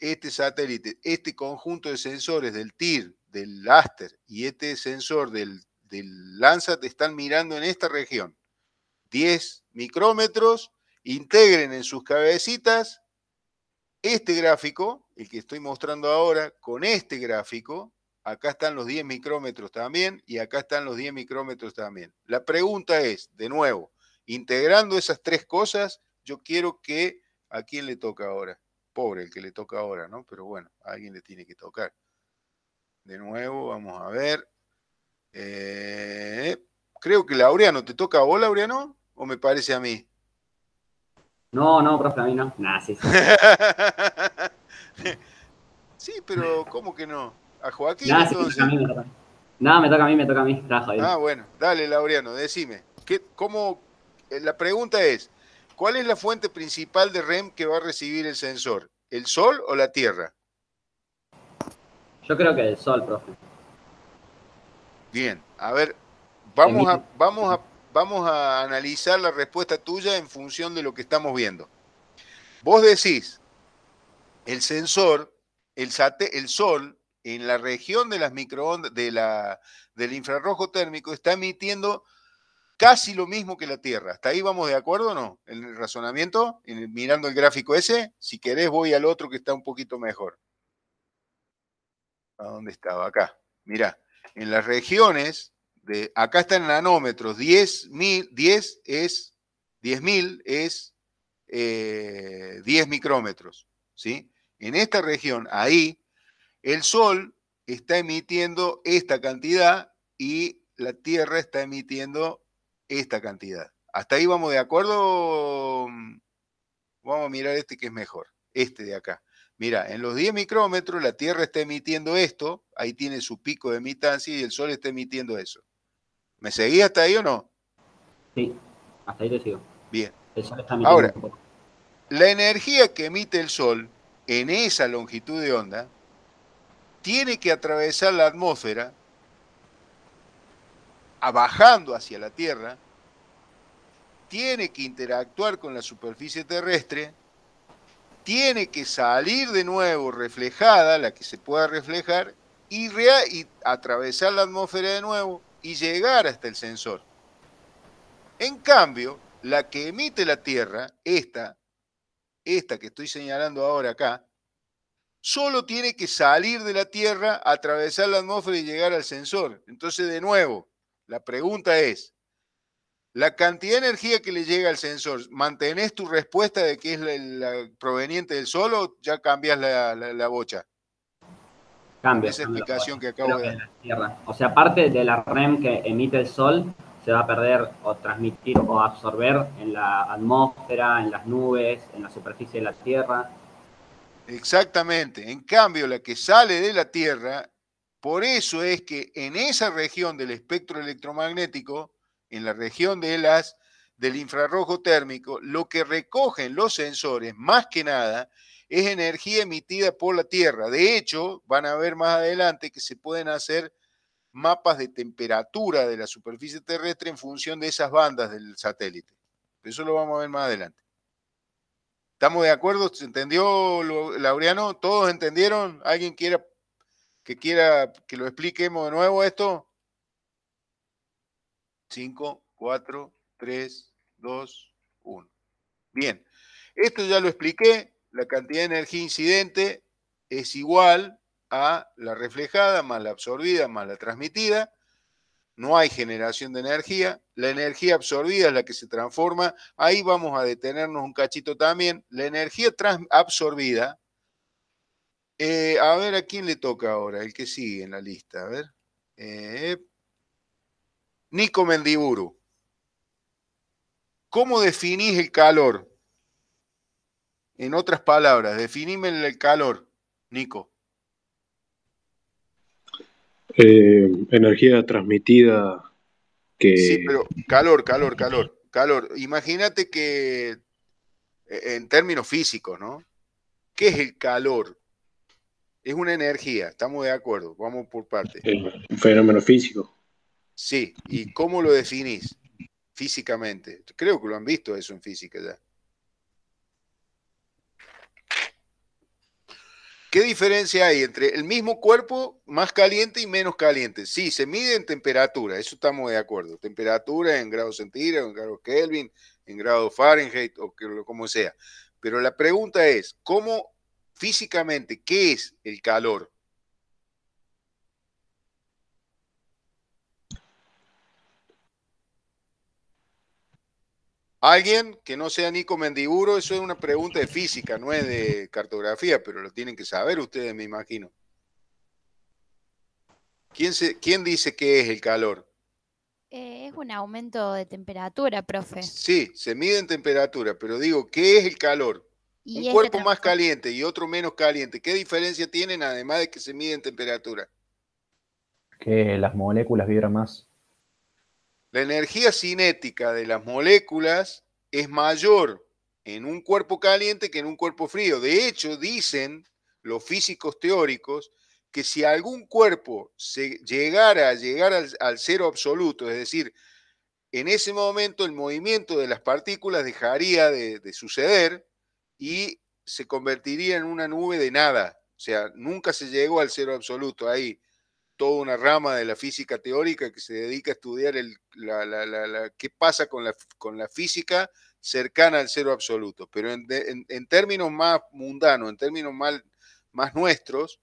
este satélite, este conjunto de sensores del TIR, del Aster y este sensor del, del Landsat están mirando en esta región. 10 micrómetros, integren en sus cabecitas este gráfico, el que estoy mostrando ahora, con este gráfico, acá están los 10 micrómetros también y acá están los 10 micrómetros también. La pregunta es, de nuevo, integrando esas tres cosas, yo quiero que, ¿a quién le toca ahora? pobre el que le toca ahora, ¿no? Pero bueno, a alguien le tiene que tocar. De nuevo, vamos a ver. Eh, creo que Laureano, ¿te toca a vos, Laureano? ¿O me parece a mí? No, no, profe, a mí no. nada sí. Sí, pero ¿cómo que no? ¿A Joaquín nada me toca. No, me toca a mí, me toca a mí. ah, bueno, dale, Laureano, decime. cómo, eh, la pregunta es, ¿Cuál es la fuente principal de REM que va a recibir el sensor? ¿El Sol o la Tierra? Yo creo que el Sol, profe. Bien, a ver, vamos a, vamos a, vamos a analizar la respuesta tuya en función de lo que estamos viendo. Vos decís, el sensor, el, el Sol, en la región de las microondas, de la, del infrarrojo térmico, está emitiendo casi lo mismo que la Tierra. ¿Hasta ahí vamos de acuerdo o no? En el razonamiento, en mirando el gráfico ese, si querés voy al otro que está un poquito mejor. ¿A dónde estaba? Acá. Mirá, en las regiones, de, acá están nanómetros, 10.000 10 es, es 10 eh, micrómetros, ¿sí? En esta región, ahí, el Sol está emitiendo esta cantidad y la Tierra está emitiendo esta cantidad. Hasta ahí vamos de acuerdo. Vamos a mirar este que es mejor, este de acá. Mira, en los 10 micrómetros la Tierra está emitiendo esto, ahí tiene su pico de emitancia y el Sol está emitiendo eso. ¿Me seguí hasta ahí o no? Sí, hasta ahí te sigo. Bien. Ahora, la energía que emite el Sol en esa longitud de onda tiene que atravesar la atmósfera bajando hacia la Tierra, tiene que interactuar con la superficie terrestre, tiene que salir de nuevo reflejada, la que se pueda reflejar, y, y atravesar la atmósfera de nuevo y llegar hasta el sensor. En cambio, la que emite la Tierra, esta, esta que estoy señalando ahora acá, solo tiene que salir de la Tierra, atravesar la atmósfera y llegar al sensor. Entonces, de nuevo, la pregunta es, la cantidad de energía que le llega al sensor, ¿mantenés tu respuesta de que es la, proveniente del sol o ya cambias la, bocha? Cambia. Esa explicación que acabo de dar. O sea, aparte de la REM que emite el sol, se va a perder o transmitir o absorber en la atmósfera, en las nubes, en la superficie de la Tierra. Exactamente. En cambio, la que sale de la Tierra por eso es que en esa región del espectro electromagnético, en la región de las, del infrarrojo térmico, lo que recogen los sensores, más que nada, es energía emitida por la Tierra. De hecho, van a ver más adelante que se pueden hacer mapas de temperatura de la superficie terrestre en función de esas bandas del satélite. Eso lo vamos a ver más adelante. ¿Estamos de acuerdo? ¿Se entendió, Laureano? ¿Todos entendieron? ¿Alguien quiere que quiera que lo expliquemos de nuevo esto? 5, 4, 3, 2, 1. Bien, esto ya lo expliqué, la cantidad de energía incidente es igual a la reflejada más la absorbida más la transmitida. No hay generación de energía. La energía absorbida es la que se transforma. Ahí vamos a detenernos un cachito también. La energía absorbida eh, a ver, ¿a quién le toca ahora? El que sigue en la lista. A ver. Eh, Nico Mendiburu. ¿Cómo definís el calor? En otras palabras, definime el calor, Nico. Eh, energía transmitida que... Sí, pero calor, calor, calor, calor. Imagínate que e, en términos físicos, ¿no? ¿Qué es el calor? es una energía, estamos de acuerdo, vamos por partes. Un fenómeno físico. Sí, ¿y cómo lo definís físicamente? Creo que lo han visto eso en física ya. ¿Qué diferencia hay entre el mismo cuerpo más caliente y menos caliente? Sí, se mide en temperatura, eso estamos de acuerdo. Temperatura en grados centígrados, en grados Kelvin, en grados Fahrenheit o como sea. Pero la pregunta es, ¿cómo físicamente, ¿qué es el calor? Alguien que no sea Nico Mendiburo, eso es una pregunta de física, no es de cartografía, pero lo tienen que saber ustedes, me imagino. ¿Quién, dice qué es el calor? Eh, es un aumento de temperatura, profe. Sí, se mide en temperatura, pero digo, ¿qué es el calor? un cuerpo más caliente y otro menos caliente, ¿qué diferencia tienen además de que se miden temperatura? Que las moléculas vibran más. La energía cinética de las moléculas es mayor en un cuerpo caliente que en un cuerpo frío. De hecho, dicen los físicos teóricos que si algún cuerpo se llegara a llegar al, cero absoluto, es decir, en ese momento el movimiento de las partículas dejaría de suceder, y se convertiría en una nube de nada. O sea, nunca se llegó al cero absoluto. Hay toda una rama de la física teórica que se dedica a estudiar qué pasa con la, con la física cercana al cero absoluto. Pero en, términos más mundanos, en términos más, más nuestros,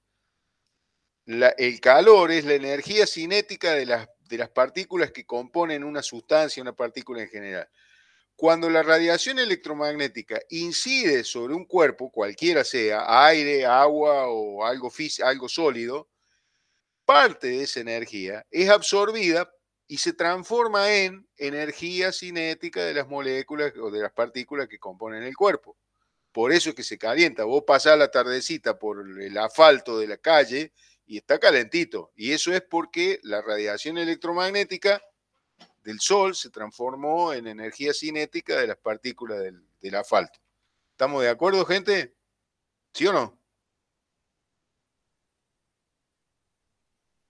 el calor es la energía cinética de las, de las partículas que componen una sustancia, una partícula en general. Cuando la radiación electromagnética incide sobre un cuerpo, cualquiera sea, aire, agua o algo, sólido, parte de esa energía es absorbida y se transforma en energía cinética de las moléculas o de las partículas que componen el cuerpo. Por eso es que se calienta. Vos pasás la tardecita por el asfalto de la calle y está calentito. Y eso es porque la radiación electromagnética del Sol se transformó en energía cinética de las partículas del, asfalto. ¿Estamos de acuerdo, gente? ¿Sí o no?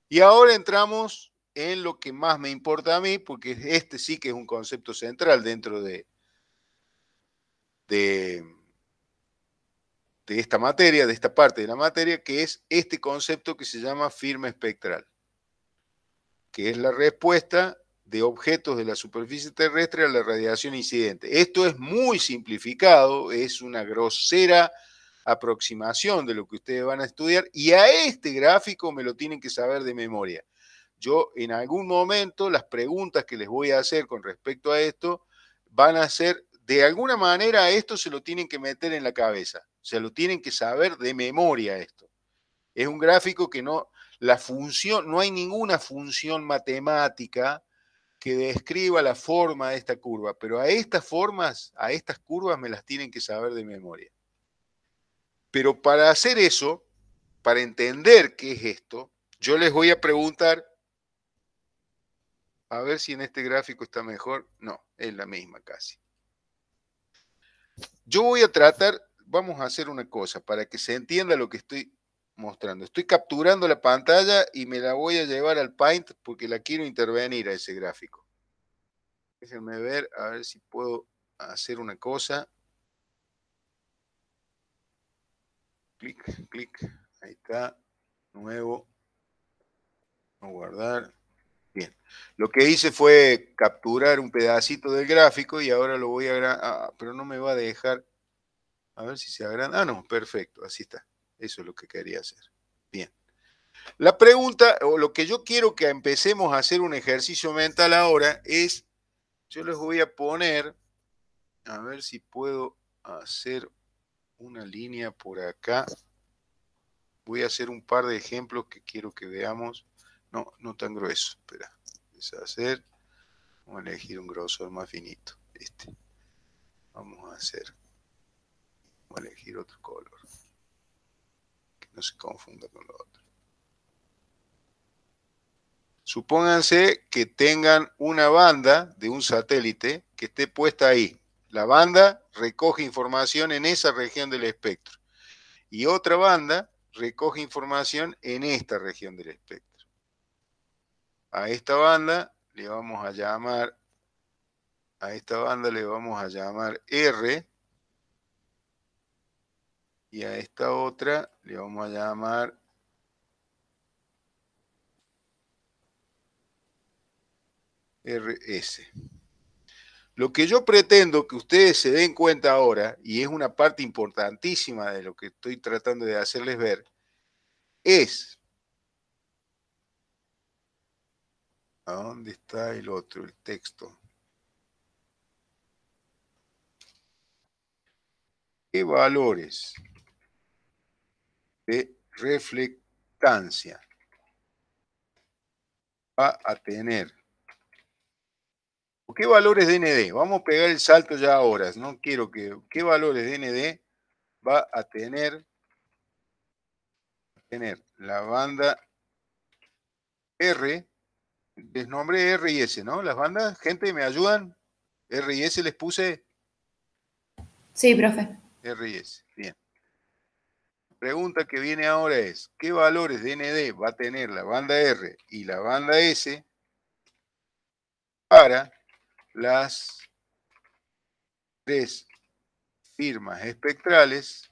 Y ahora entramos en lo que más me importa a mí, porque este sí que es un concepto central dentro de, de, esta materia, de esta parte de la materia, que es este concepto que se llama firma espectral, que es la respuesta de objetos de la superficie terrestre a la radiación incidente. Esto es muy simplificado, es una grosera aproximación de lo que ustedes van a estudiar y a este gráfico me lo tienen que saber de memoria. Yo en algún momento las preguntas que les voy a hacer con respecto a esto van a ser, de alguna manera esto se lo tienen que meter en la cabeza, se lo tienen que saber de memoria esto. Es un gráfico que no, la función, no hay ninguna función matemática que describa la forma de esta curva, pero a estas formas, a estas curvas me las tienen que saber de memoria. Pero para hacer eso, para entender qué es esto, yo les voy a preguntar, a ver si en este gráfico está mejor. No, es la misma casi. Yo voy a tratar, vamos a hacer una cosa para que se entienda lo que estoy mostrando. Estoy capturando la pantalla y me la voy a llevar al Paint porque la quiero intervenir a ese gráfico. Déjenme ver, a ver si puedo hacer una cosa. Clic, clic, ahí está, nuevo. a guardar. Bien, lo que hice fue capturar un pedacito del gráfico y ahora lo voy a... Ah, pero no me va a dejar... A ver si se agranda. Ah, no, perfecto, así está. Eso es lo que quería hacer. Bien. La pregunta, o lo que yo quiero que empecemos a hacer un ejercicio mental ahora es, yo les voy a poner, a ver si puedo hacer una línea por acá. Voy a hacer un par de ejemplos que quiero que veamos. No, no tan grueso, espera. Deshacer. Vamos a elegir un grosor más finito. Este. Vamos a hacer. Vamos a elegir otro color no se confunda con lo otro. Supónganse que tengan una banda de un satélite que esté puesta ahí. La banda recoge información en esa región del espectro y otra banda recoge información en esta región del espectro. A esta banda le vamos a llamar, a esta banda le vamos a llamar R y a esta otra le vamos a llamar RS. Lo que yo pretendo que ustedes se den cuenta ahora, y es una parte importantísima de lo que estoy tratando de hacerles ver, es... ¿A dónde está el otro, el texto? ¿Qué valores de reflectancia va a tener. ¿Qué valores de ND? Vamos a pegar el salto ya ahora. No quiero que. ¿Qué valores de ND va a tener, tener la banda R? Les nombré R y S, ¿no? Las bandas, gente, ¿me ayudan? ¿R y S les puse? Sí, profe. R y S pregunta que viene ahora es, ¿qué valores de ND va a tener la banda R y la banda S para las tres firmas espectrales?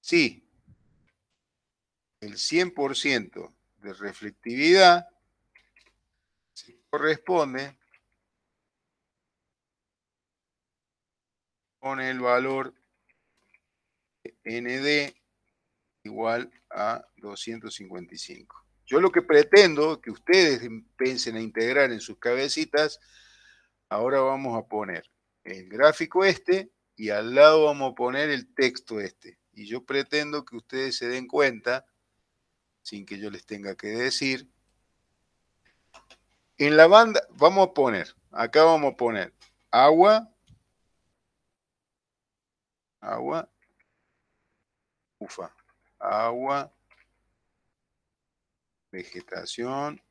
Sí, el 100% de reflectividad se corresponde el valor ND igual a 255. Yo lo que pretendo que ustedes em, piensen a integrar en sus cabecitas, ahora vamos a poner el gráfico este y al lado vamos a poner el texto este. Y yo pretendo que ustedes se den cuenta, sin que yo les tenga que decir, en la banda vamos a poner, acá vamos a poner agua, Agua. Ufa. Agua. Vegetación.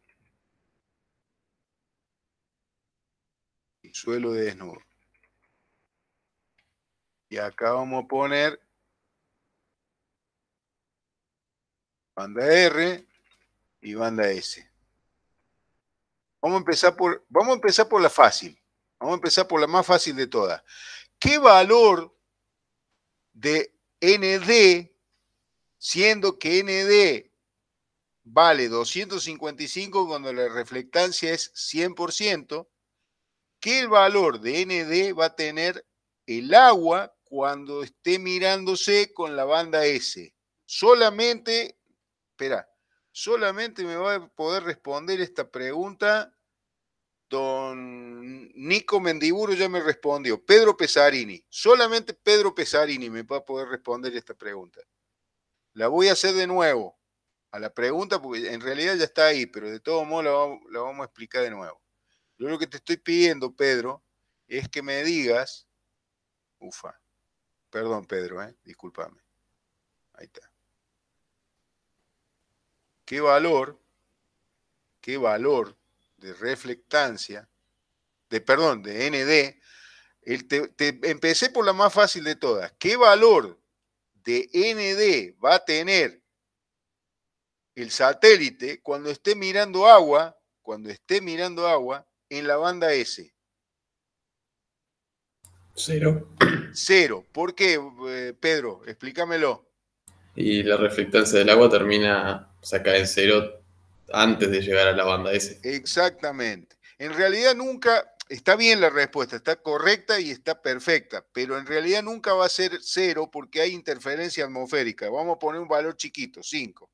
Y suelo de desnudo. Y acá vamos a poner banda R y banda S. Vamos a empezar por, vamos a empezar por la fácil. Vamos a empezar por la más fácil de todas. ¿Qué valor de ND, siendo que ND vale 255 cuando la reflectancia es 100%, ¿qué valor de ND va a tener el agua cuando esté mirándose con la banda S? Solamente, espera, solamente me va a poder responder esta pregunta Don Nico Mendiburo ya me respondió. Pedro Pesarini. Solamente Pedro Pesarini me va a poder responder esta pregunta. La voy a hacer de nuevo a la pregunta, porque en realidad ya está ahí, pero de todo modo la vamos, a explicar de nuevo. Yo lo que te estoy pidiendo, Pedro, es que me digas. Ufa. Perdón, Pedro, eh, discúlpame. Ahí está. ¿Qué valor? ¿Qué valor de reflectancia, de perdón, de ND, el te, empecé por la más fácil de todas. ¿Qué valor de ND va a tener el satélite cuando esté mirando agua, cuando esté mirando agua en la banda S? Cero. Cero. ¿Por qué, eh, Pedro? Explícamelo. Y la reflectancia del agua termina, o cae en cero antes de llegar a la banda S. Exactamente. En realidad nunca, está bien la respuesta, está correcta y está perfecta, pero en realidad nunca va a ser cero porque hay interferencia atmosférica. Vamos a poner un valor chiquito, 5.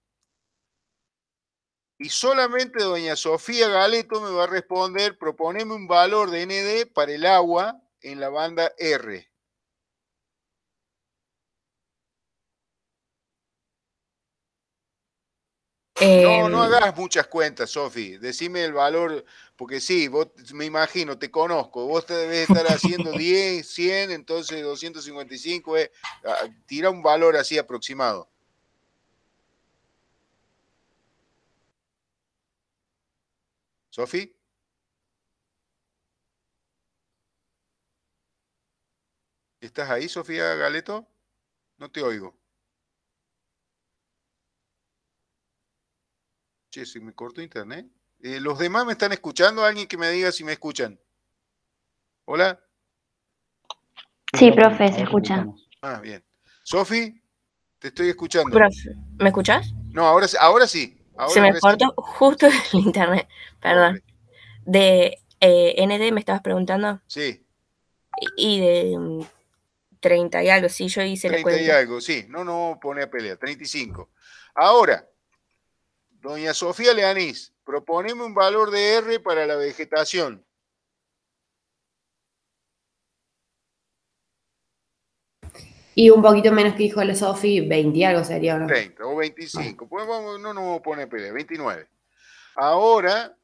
Y solamente doña Sofía Galeto me va a responder, proponeme un valor de ND para el agua en la banda R. no, no em, hagas muchas cuentas, Sofi. Decime el valor, porque sí, me imagino, te conozco. Vos te debes estar haciendo 10, 100, entonces 255 es. Eh, tira un valor así aproximado. ¿Sofi? ¿Estás ahí, Sofía Galeto? No te oigo. Che, se me corto internet. Eh, ¿Los demás me están escuchando? Alguien que me diga si me escuchan. ¿Hola? Sí, profe, se escucha. Ah, bien. Sofi, te estoy escuchando. Profe, ¿me escuchás? No, ahora, ahora sí. se me cortó justo el internet, perdón. De eh, ND me estabas preguntando. Sí. Y de 30 mm, y algo, sí, yo hice la 30 y algo, sí. No, no, pone a pelea. 35. Ahora, Doña Sofía Leanís, proponeme un valor de R para la vegetación. Y un poquito menos que dijo la Sofi, 20 algo sería, ¿no? 30 o 25. Pues no nos vamos a poner 29. Ahora,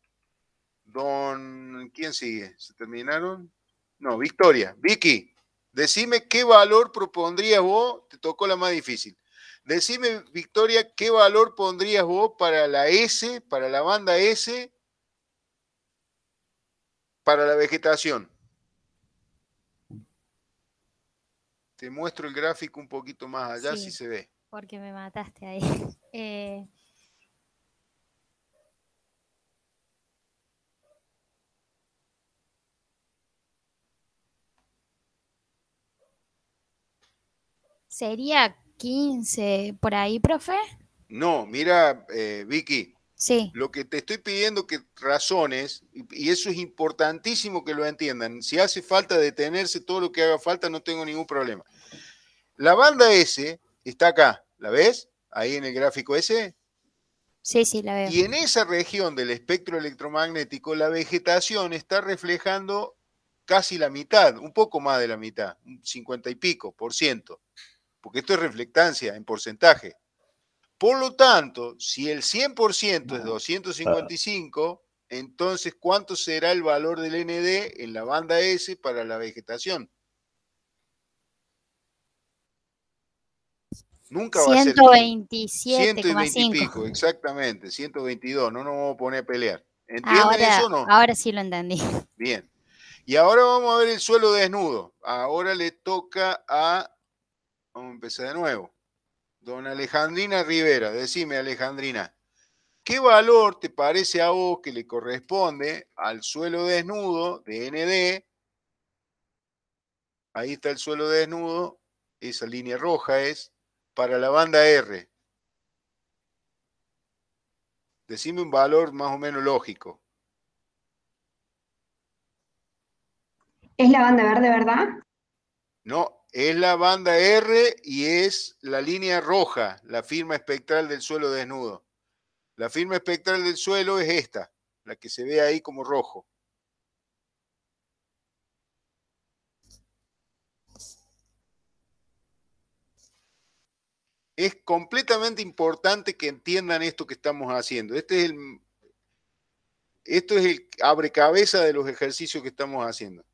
don. ¿Quién sigue? ¿Se terminaron? No, Victoria. Vicky, decime qué valor propondrías vos, te tocó la más difícil. Decime, Victoria, ¿qué valor pondrías vos para la S, para la banda S, para la vegetación? Te muestro el gráfico un poquito más allá si se ve. Porque me mataste ahí. Eh, sería 15, por ahí, profe. No, mira, eh, Vicky. Sí. Lo que te estoy pidiendo que razones, y eso es importantísimo que lo entiendan, si hace falta detenerse todo lo que haga falta, no tengo ningún problema. La banda S está acá, ¿la ves? Ahí en el gráfico S. Sí, sí, la veo. Y en esa región del espectro electromagnético, la vegetación está reflejando casi la mitad, un poco más de la mitad, un 50 y pico por ciento porque esto es reflectancia en porcentaje. Por lo tanto, si el 100% es 255, entonces ¿cuánto será el valor del ND en la banda S para la vegetación? Nunca va a ser 127,5. y exactamente, 122, no nos vamos a poner a pelear. ¿Entienden eso o no? Ahora sí lo entendí. Bien. Y ahora vamos a ver el suelo desnudo. Ahora le toca a Empecé de nuevo. Don Alejandrina Rivera, decime Alejandrina, ¿qué valor te parece a vos que le corresponde al suelo desnudo de ND? Ahí está el suelo desnudo, esa línea roja es, para la banda R. Decime un valor más o menos lógico. Es la banda verde, ¿verdad? No, es la banda R y es la línea roja, la firma espectral del suelo desnudo. La firma espectral del suelo es esta, la que se ve ahí como rojo. Es completamente importante que entiendan esto que estamos haciendo. Este es el, esto es el abre cabeza de los ejercicios que estamos haciendo.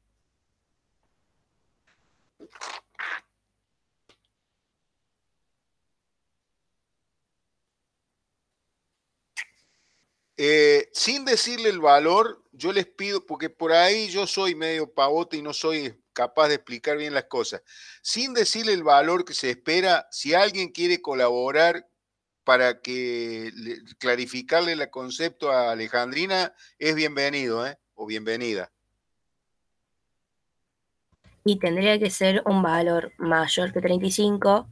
Eh, sin decirle el valor, yo les pido, porque por ahí yo soy medio pavote y no soy capaz de explicar bien las cosas, sin decirle el valor que se espera, si alguien quiere colaborar para que clarificarle el concepto a Alejandrina, es bienvenido, ¿eh? O bienvenida. Y tendría que ser un valor mayor que 35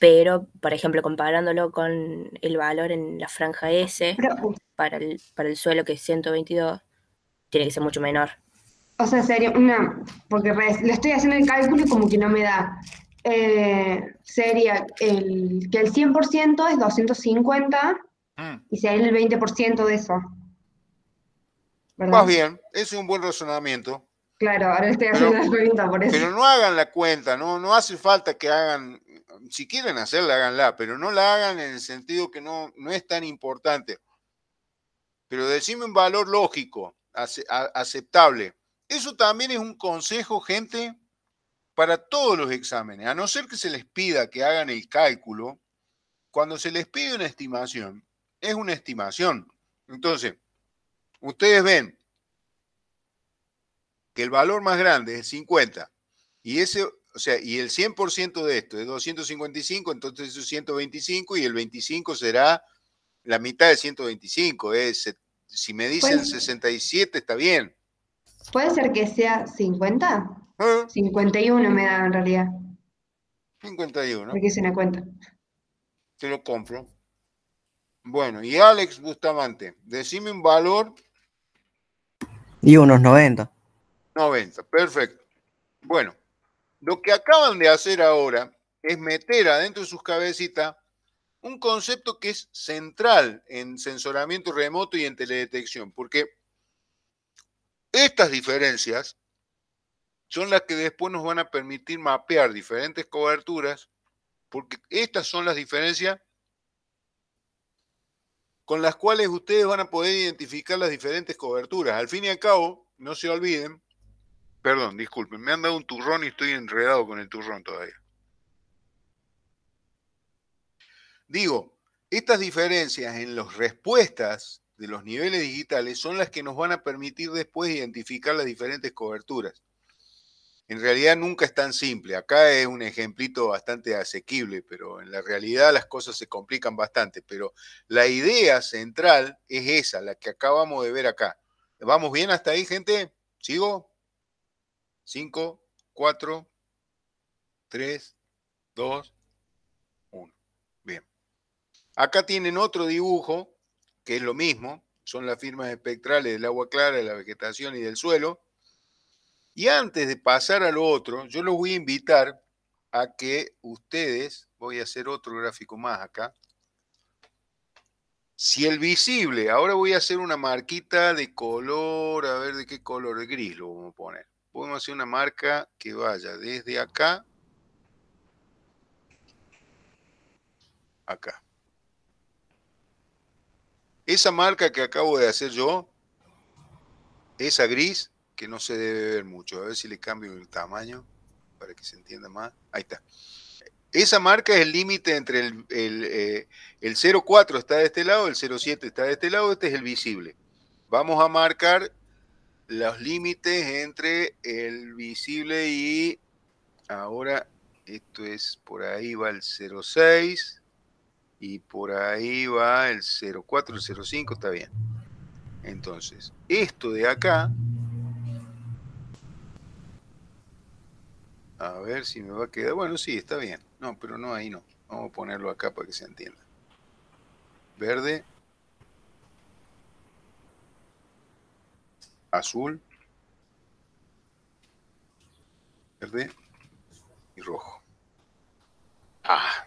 pero por ejemplo comparándolo con el valor en la franja S uh, para, el, para el suelo que es 122, tiene que ser mucho menor. O sea, sería una, porque le estoy haciendo el cálculo y como que no me da. Eh, sería el, que el 100% es 250 mm. y sería el 20% de eso. Más bien, es un buen razonamiento. Claro, ahora estoy haciendo la pregunta por eso. Pero no hagan la cuenta, no, no hace falta que hagan si quieren hacerla, háganla, pero no la hagan en el sentido que no, no es tan importante. Pero decime un valor lógico, aceptable. Eso también es un consejo, gente, para todos los exámenes. A no ser que se les pida que hagan el cálculo, cuando se les pide una estimación, es una estimación. Entonces, ustedes ven que el valor más grande es 50 y ese o sea, y el 100% de esto es 255, entonces es 125 y el 25 será la mitad de 125. si me dicen 67, está bien. Puede ser que sea 50. 51 ah. me da en realidad. 51. Porque es una cuenta. Te lo compro. Bueno, y Alex Bustamante, decime un valor. Y unos 90. 90, perfecto. Bueno, lo que acaban de hacer ahora es meter adentro de sus cabecitas un concepto que es central en sensoramiento remoto y en teledetección, porque estas diferencias son las que después nos van a permitir mapear diferentes coberturas, porque estas son las diferencias con las cuales ustedes van a poder identificar las diferentes coberturas. Al fin y al cabo, no se olviden Perdón, disculpen, me han dado un turrón y estoy enredado con el turrón todavía. Digo, estas diferencias en las respuestas de los niveles digitales son las que nos van a permitir después identificar las diferentes coberturas. En realidad nunca es tan simple. Acá es un ejemplito bastante asequible, pero en la realidad las cosas se complican bastante. Pero la idea central es esa, la que acabamos de ver acá. ¿Vamos bien hasta ahí, gente? ¿Sigo? 5, 4, 3, 2, 1. Bien. Acá tienen otro dibujo, que es lo mismo, son las firmas espectrales del agua clara, de la vegetación y del suelo. Y antes de pasar a lo otro, yo los voy a invitar a que ustedes, voy a hacer otro gráfico más acá, si el visible, ahora voy a hacer una marquita de color, a ver de qué color, gris lo vamos a poner podemos hacer una marca que vaya desde acá acá. Esa marca que acabo de hacer yo, esa gris, que no se debe ver mucho, a ver si le cambio el tamaño para que se entienda más. Ahí está. Esa marca es el límite entre el, el, eh, el 0,4 está de este lado, el 0,7 está de este lado, este es el visible. Vamos a marcar los límites entre el visible y ahora esto es por ahí va el 06 y por ahí va el 04, el 05, está bien. Entonces, esto de acá, a ver si me va a quedar, bueno, sí, está bien. No, pero no, ahí no. Vamos a ponerlo acá para que se entienda. Verde, azul, verde y rojo. Ah.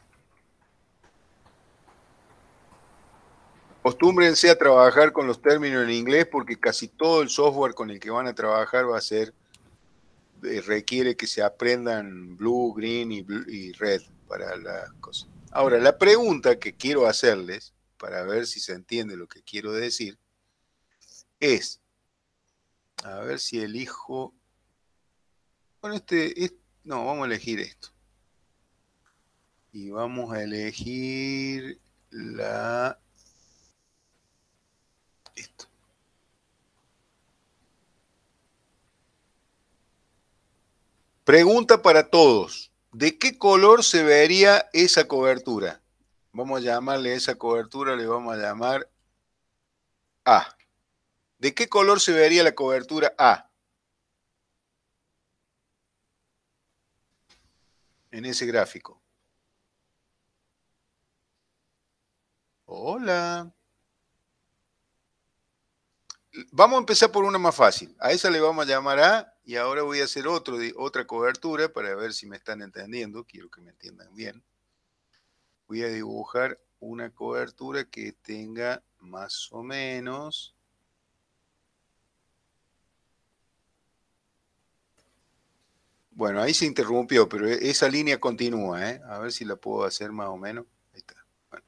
Acostúmbrense a trabajar con los términos en inglés porque casi todo el software con el que van a trabajar va a ser eh, requiere que se aprendan blue, green y red para las cosas. Ahora, la pregunta que quiero hacerles, para ver si se entiende lo que quiero decir, es, a ver si elijo. Bueno, este, No, vamos a elegir esto. Y vamos a elegir la. Esto. Pregunta para todos. ¿De qué color se vería esa cobertura? Vamos a llamarle esa cobertura, le vamos a llamar A. ¿De qué color se vería la cobertura A? En ese gráfico. Hola. Vamos a empezar por una más fácil. A esa le vamos a llamar A y ahora voy a hacer otra cobertura para ver si me están entendiendo. Quiero que me entiendan bien. Voy a dibujar una cobertura que tenga más o menos Bueno, ahí se interrumpió, pero e, esa línea continúa, ¿eh? A ver si la puedo hacer más o menos. está. Bueno,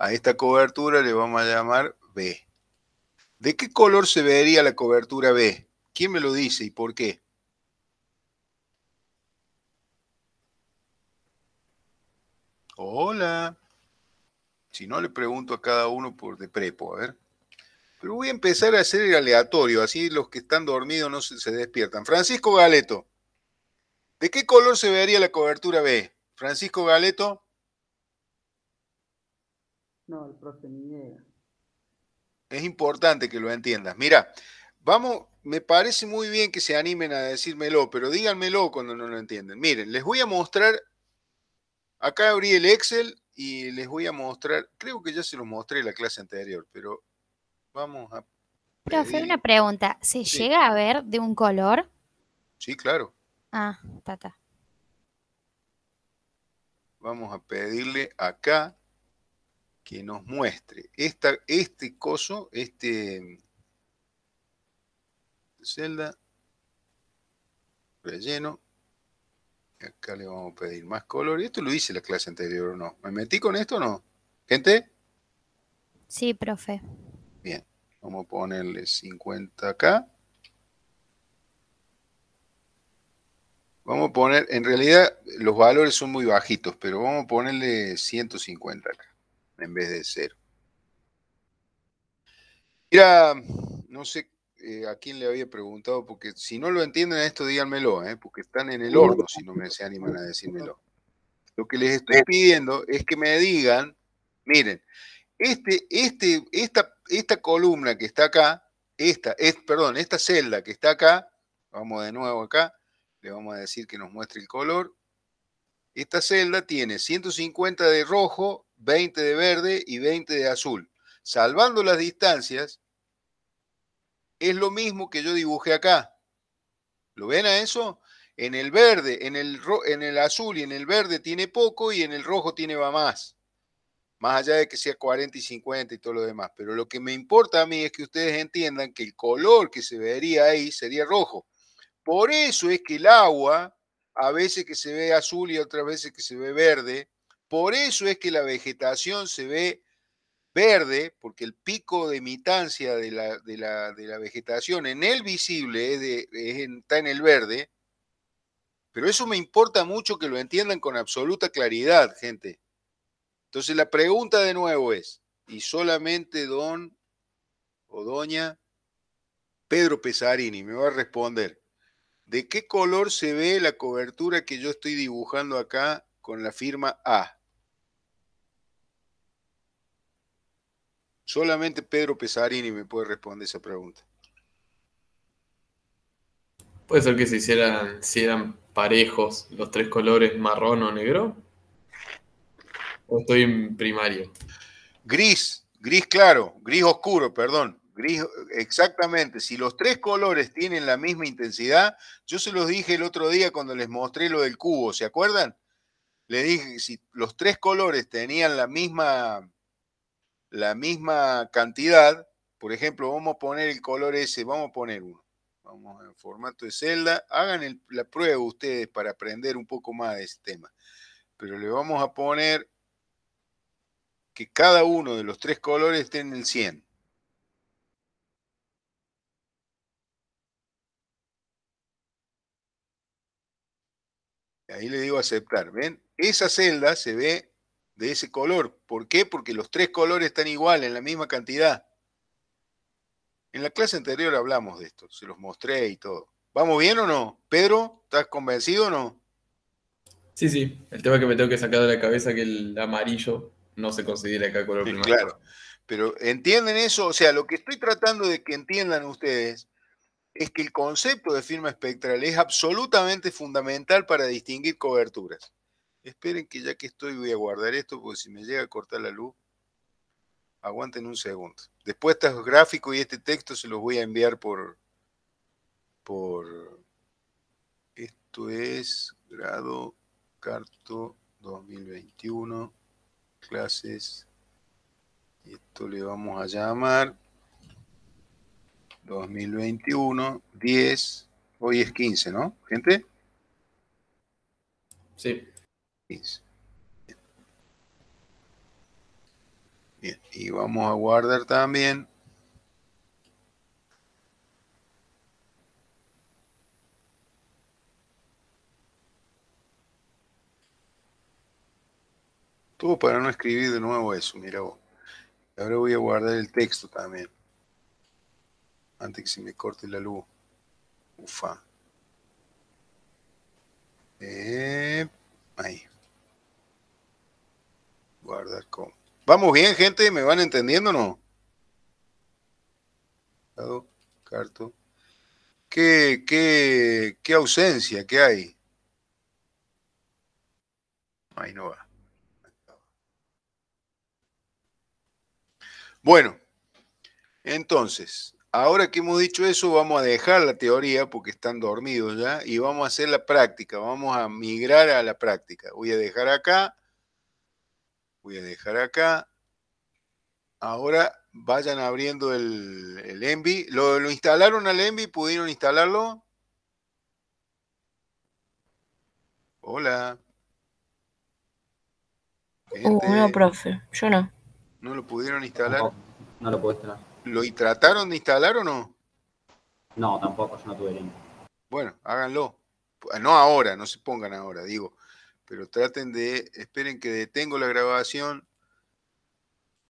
a esta cobertura le vamos a llamar B. ¿De qué color se vería la cobertura B? ¿Quién me lo dice y por qué? Hola. Si no, le pregunto a cada uno por de prepo, a ver. Pero voy a empezar a hacer el aleatorio, así los que están dormidos no se despiertan. Francisco Galeto. ¿De qué color se vería la cobertura B? Francisco Galeto. No, el profe Es importante que lo entiendas. Mira, vamos, me parece muy bien que se animen a decírmelo, pero díganmelo cuando no lo entienden. Miren, les voy a mostrar, acá abrí el Excel y les voy a mostrar, creo que ya se los mostré en la clase anterior, pero vamos a... Profe, una pregunta, ¿se llega a ver de un color? Sí, claro. Ah, tata. Vamos a pedirle acá que nos muestre esta, este coso, este celda, este relleno. Acá le vamos a pedir más color. Esto lo hice la clase anterior o no. ¿Me metí con esto o no? ¿Gente? Sí, profe. Bien, vamos a ponerle 50 acá. Vamos a poner, en realidad los valores son muy bajitos, pero vamos a ponerle 150 acá, en vez de cero. Mira, no sé eh, a quién le había preguntado, porque si no lo entienden esto, díganmelo, eh, porque están en el horno si no me se animan a decírmelo. Lo que les estoy pidiendo es que me digan, miren, este, este, esta, esta columna que está acá, esta, es, perdón, esta celda que está acá, vamos de nuevo acá, le vamos a decir que nos muestre el color. Esta celda tiene 150 de rojo, 20 de verde y 20 de azul. Salvando las distancias, es lo mismo que yo dibujé acá. ¿Lo ven a eso? En el verde, en el, en el azul y en el verde tiene poco y en el rojo tiene más. Más allá de que sea 40 y 50 y todo lo demás. Pero lo que me importa a mí es que ustedes entiendan que el color que se vería ahí sería rojo. Por eso es que el agua, a veces que se ve azul y otras veces que se ve verde, por eso es que la vegetación se ve verde, porque el pico de mitancia de la, de la, vegetación en el visible está en el verde, pero eso me importa mucho que lo entiendan con absoluta claridad, gente. Entonces la pregunta de nuevo es, y solamente don o doña Pedro Pesarini me va a responder, ¿De qué color se ve la cobertura que yo estoy dibujando acá con la firma A? Solamente Pedro Pesarini me puede responder esa pregunta. Puede ser que se hicieran, si eran parejos los tres colores marrón o negro. O estoy en primario. Gris, gris claro, gris oscuro, perdón. Gris, exactamente. Si los tres colores tienen la misma intensidad, yo se los dije el otro día cuando les mostré lo del cubo, ¿se acuerdan? le dije, que si los tres colores tenían la misma, la misma cantidad, por ejemplo, vamos a poner el color ese, vamos a poner uno. Vamos en formato de celda. Hagan la prueba ustedes para aprender un poco más de ese tema. Pero le vamos a poner que cada uno de los tres colores esté en el 100. ahí le digo aceptar, ¿ven? Esa celda se ve de ese color. ¿Por qué? Porque los tres colores están iguales, en la misma cantidad. En la clase anterior hablamos de esto, se los mostré y todo. ¿Vamos bien o no? Pedro, ¿estás convencido o no? Sí, sí. El tema que me tengo que sacar de la cabeza que el amarillo no se considera acá color sí, primario. Claro. Pero entienden eso, o sea, lo que estoy tratando de que entiendan ustedes es que el concepto de firma espectral es absolutamente fundamental para distinguir coberturas. Esperen que ya que estoy voy a guardar esto porque si me llega a cortar la luz, aguanten un segundo. Después el gráfico y este texto se los voy a enviar por... por esto es grado Carto 2021, clases. esto le vamos a llamar 2021, 10, hoy es 15, ¿no, gente? Sí. 15. Bien. y vamos a guardar también. Todo para no escribir de nuevo eso, mira vos. Ahora voy a guardar el texto también antes que se me corte la luz. Ufa. Eh, ahí. Guardar con. Vamos bien, gente, ¿me van entendiendo o no? Carto. ¿Qué, qué, qué ausencia que hay? Ahí no va. Bueno, entonces, Ahora que hemos dicho eso, vamos a dejar la teoría porque están dormidos ya y vamos a hacer la práctica, vamos a migrar a la práctica. Voy a dejar acá, voy a dejar acá. Ahora vayan abriendo el, el Envy. ¿Lo, instalaron al Envy? ¿Pudieron instalarlo? Hola. Uh, no, profe, yo no. ¿No lo pudieron instalar? No, lo puedo instalar. ¿Lo trataron de instalar o no? No, tampoco, yo no tuve tiempo. Bueno, háganlo. Ah, no ahora, no se pongan ahora, digo. Pero traten de, esperen que detengo la grabación,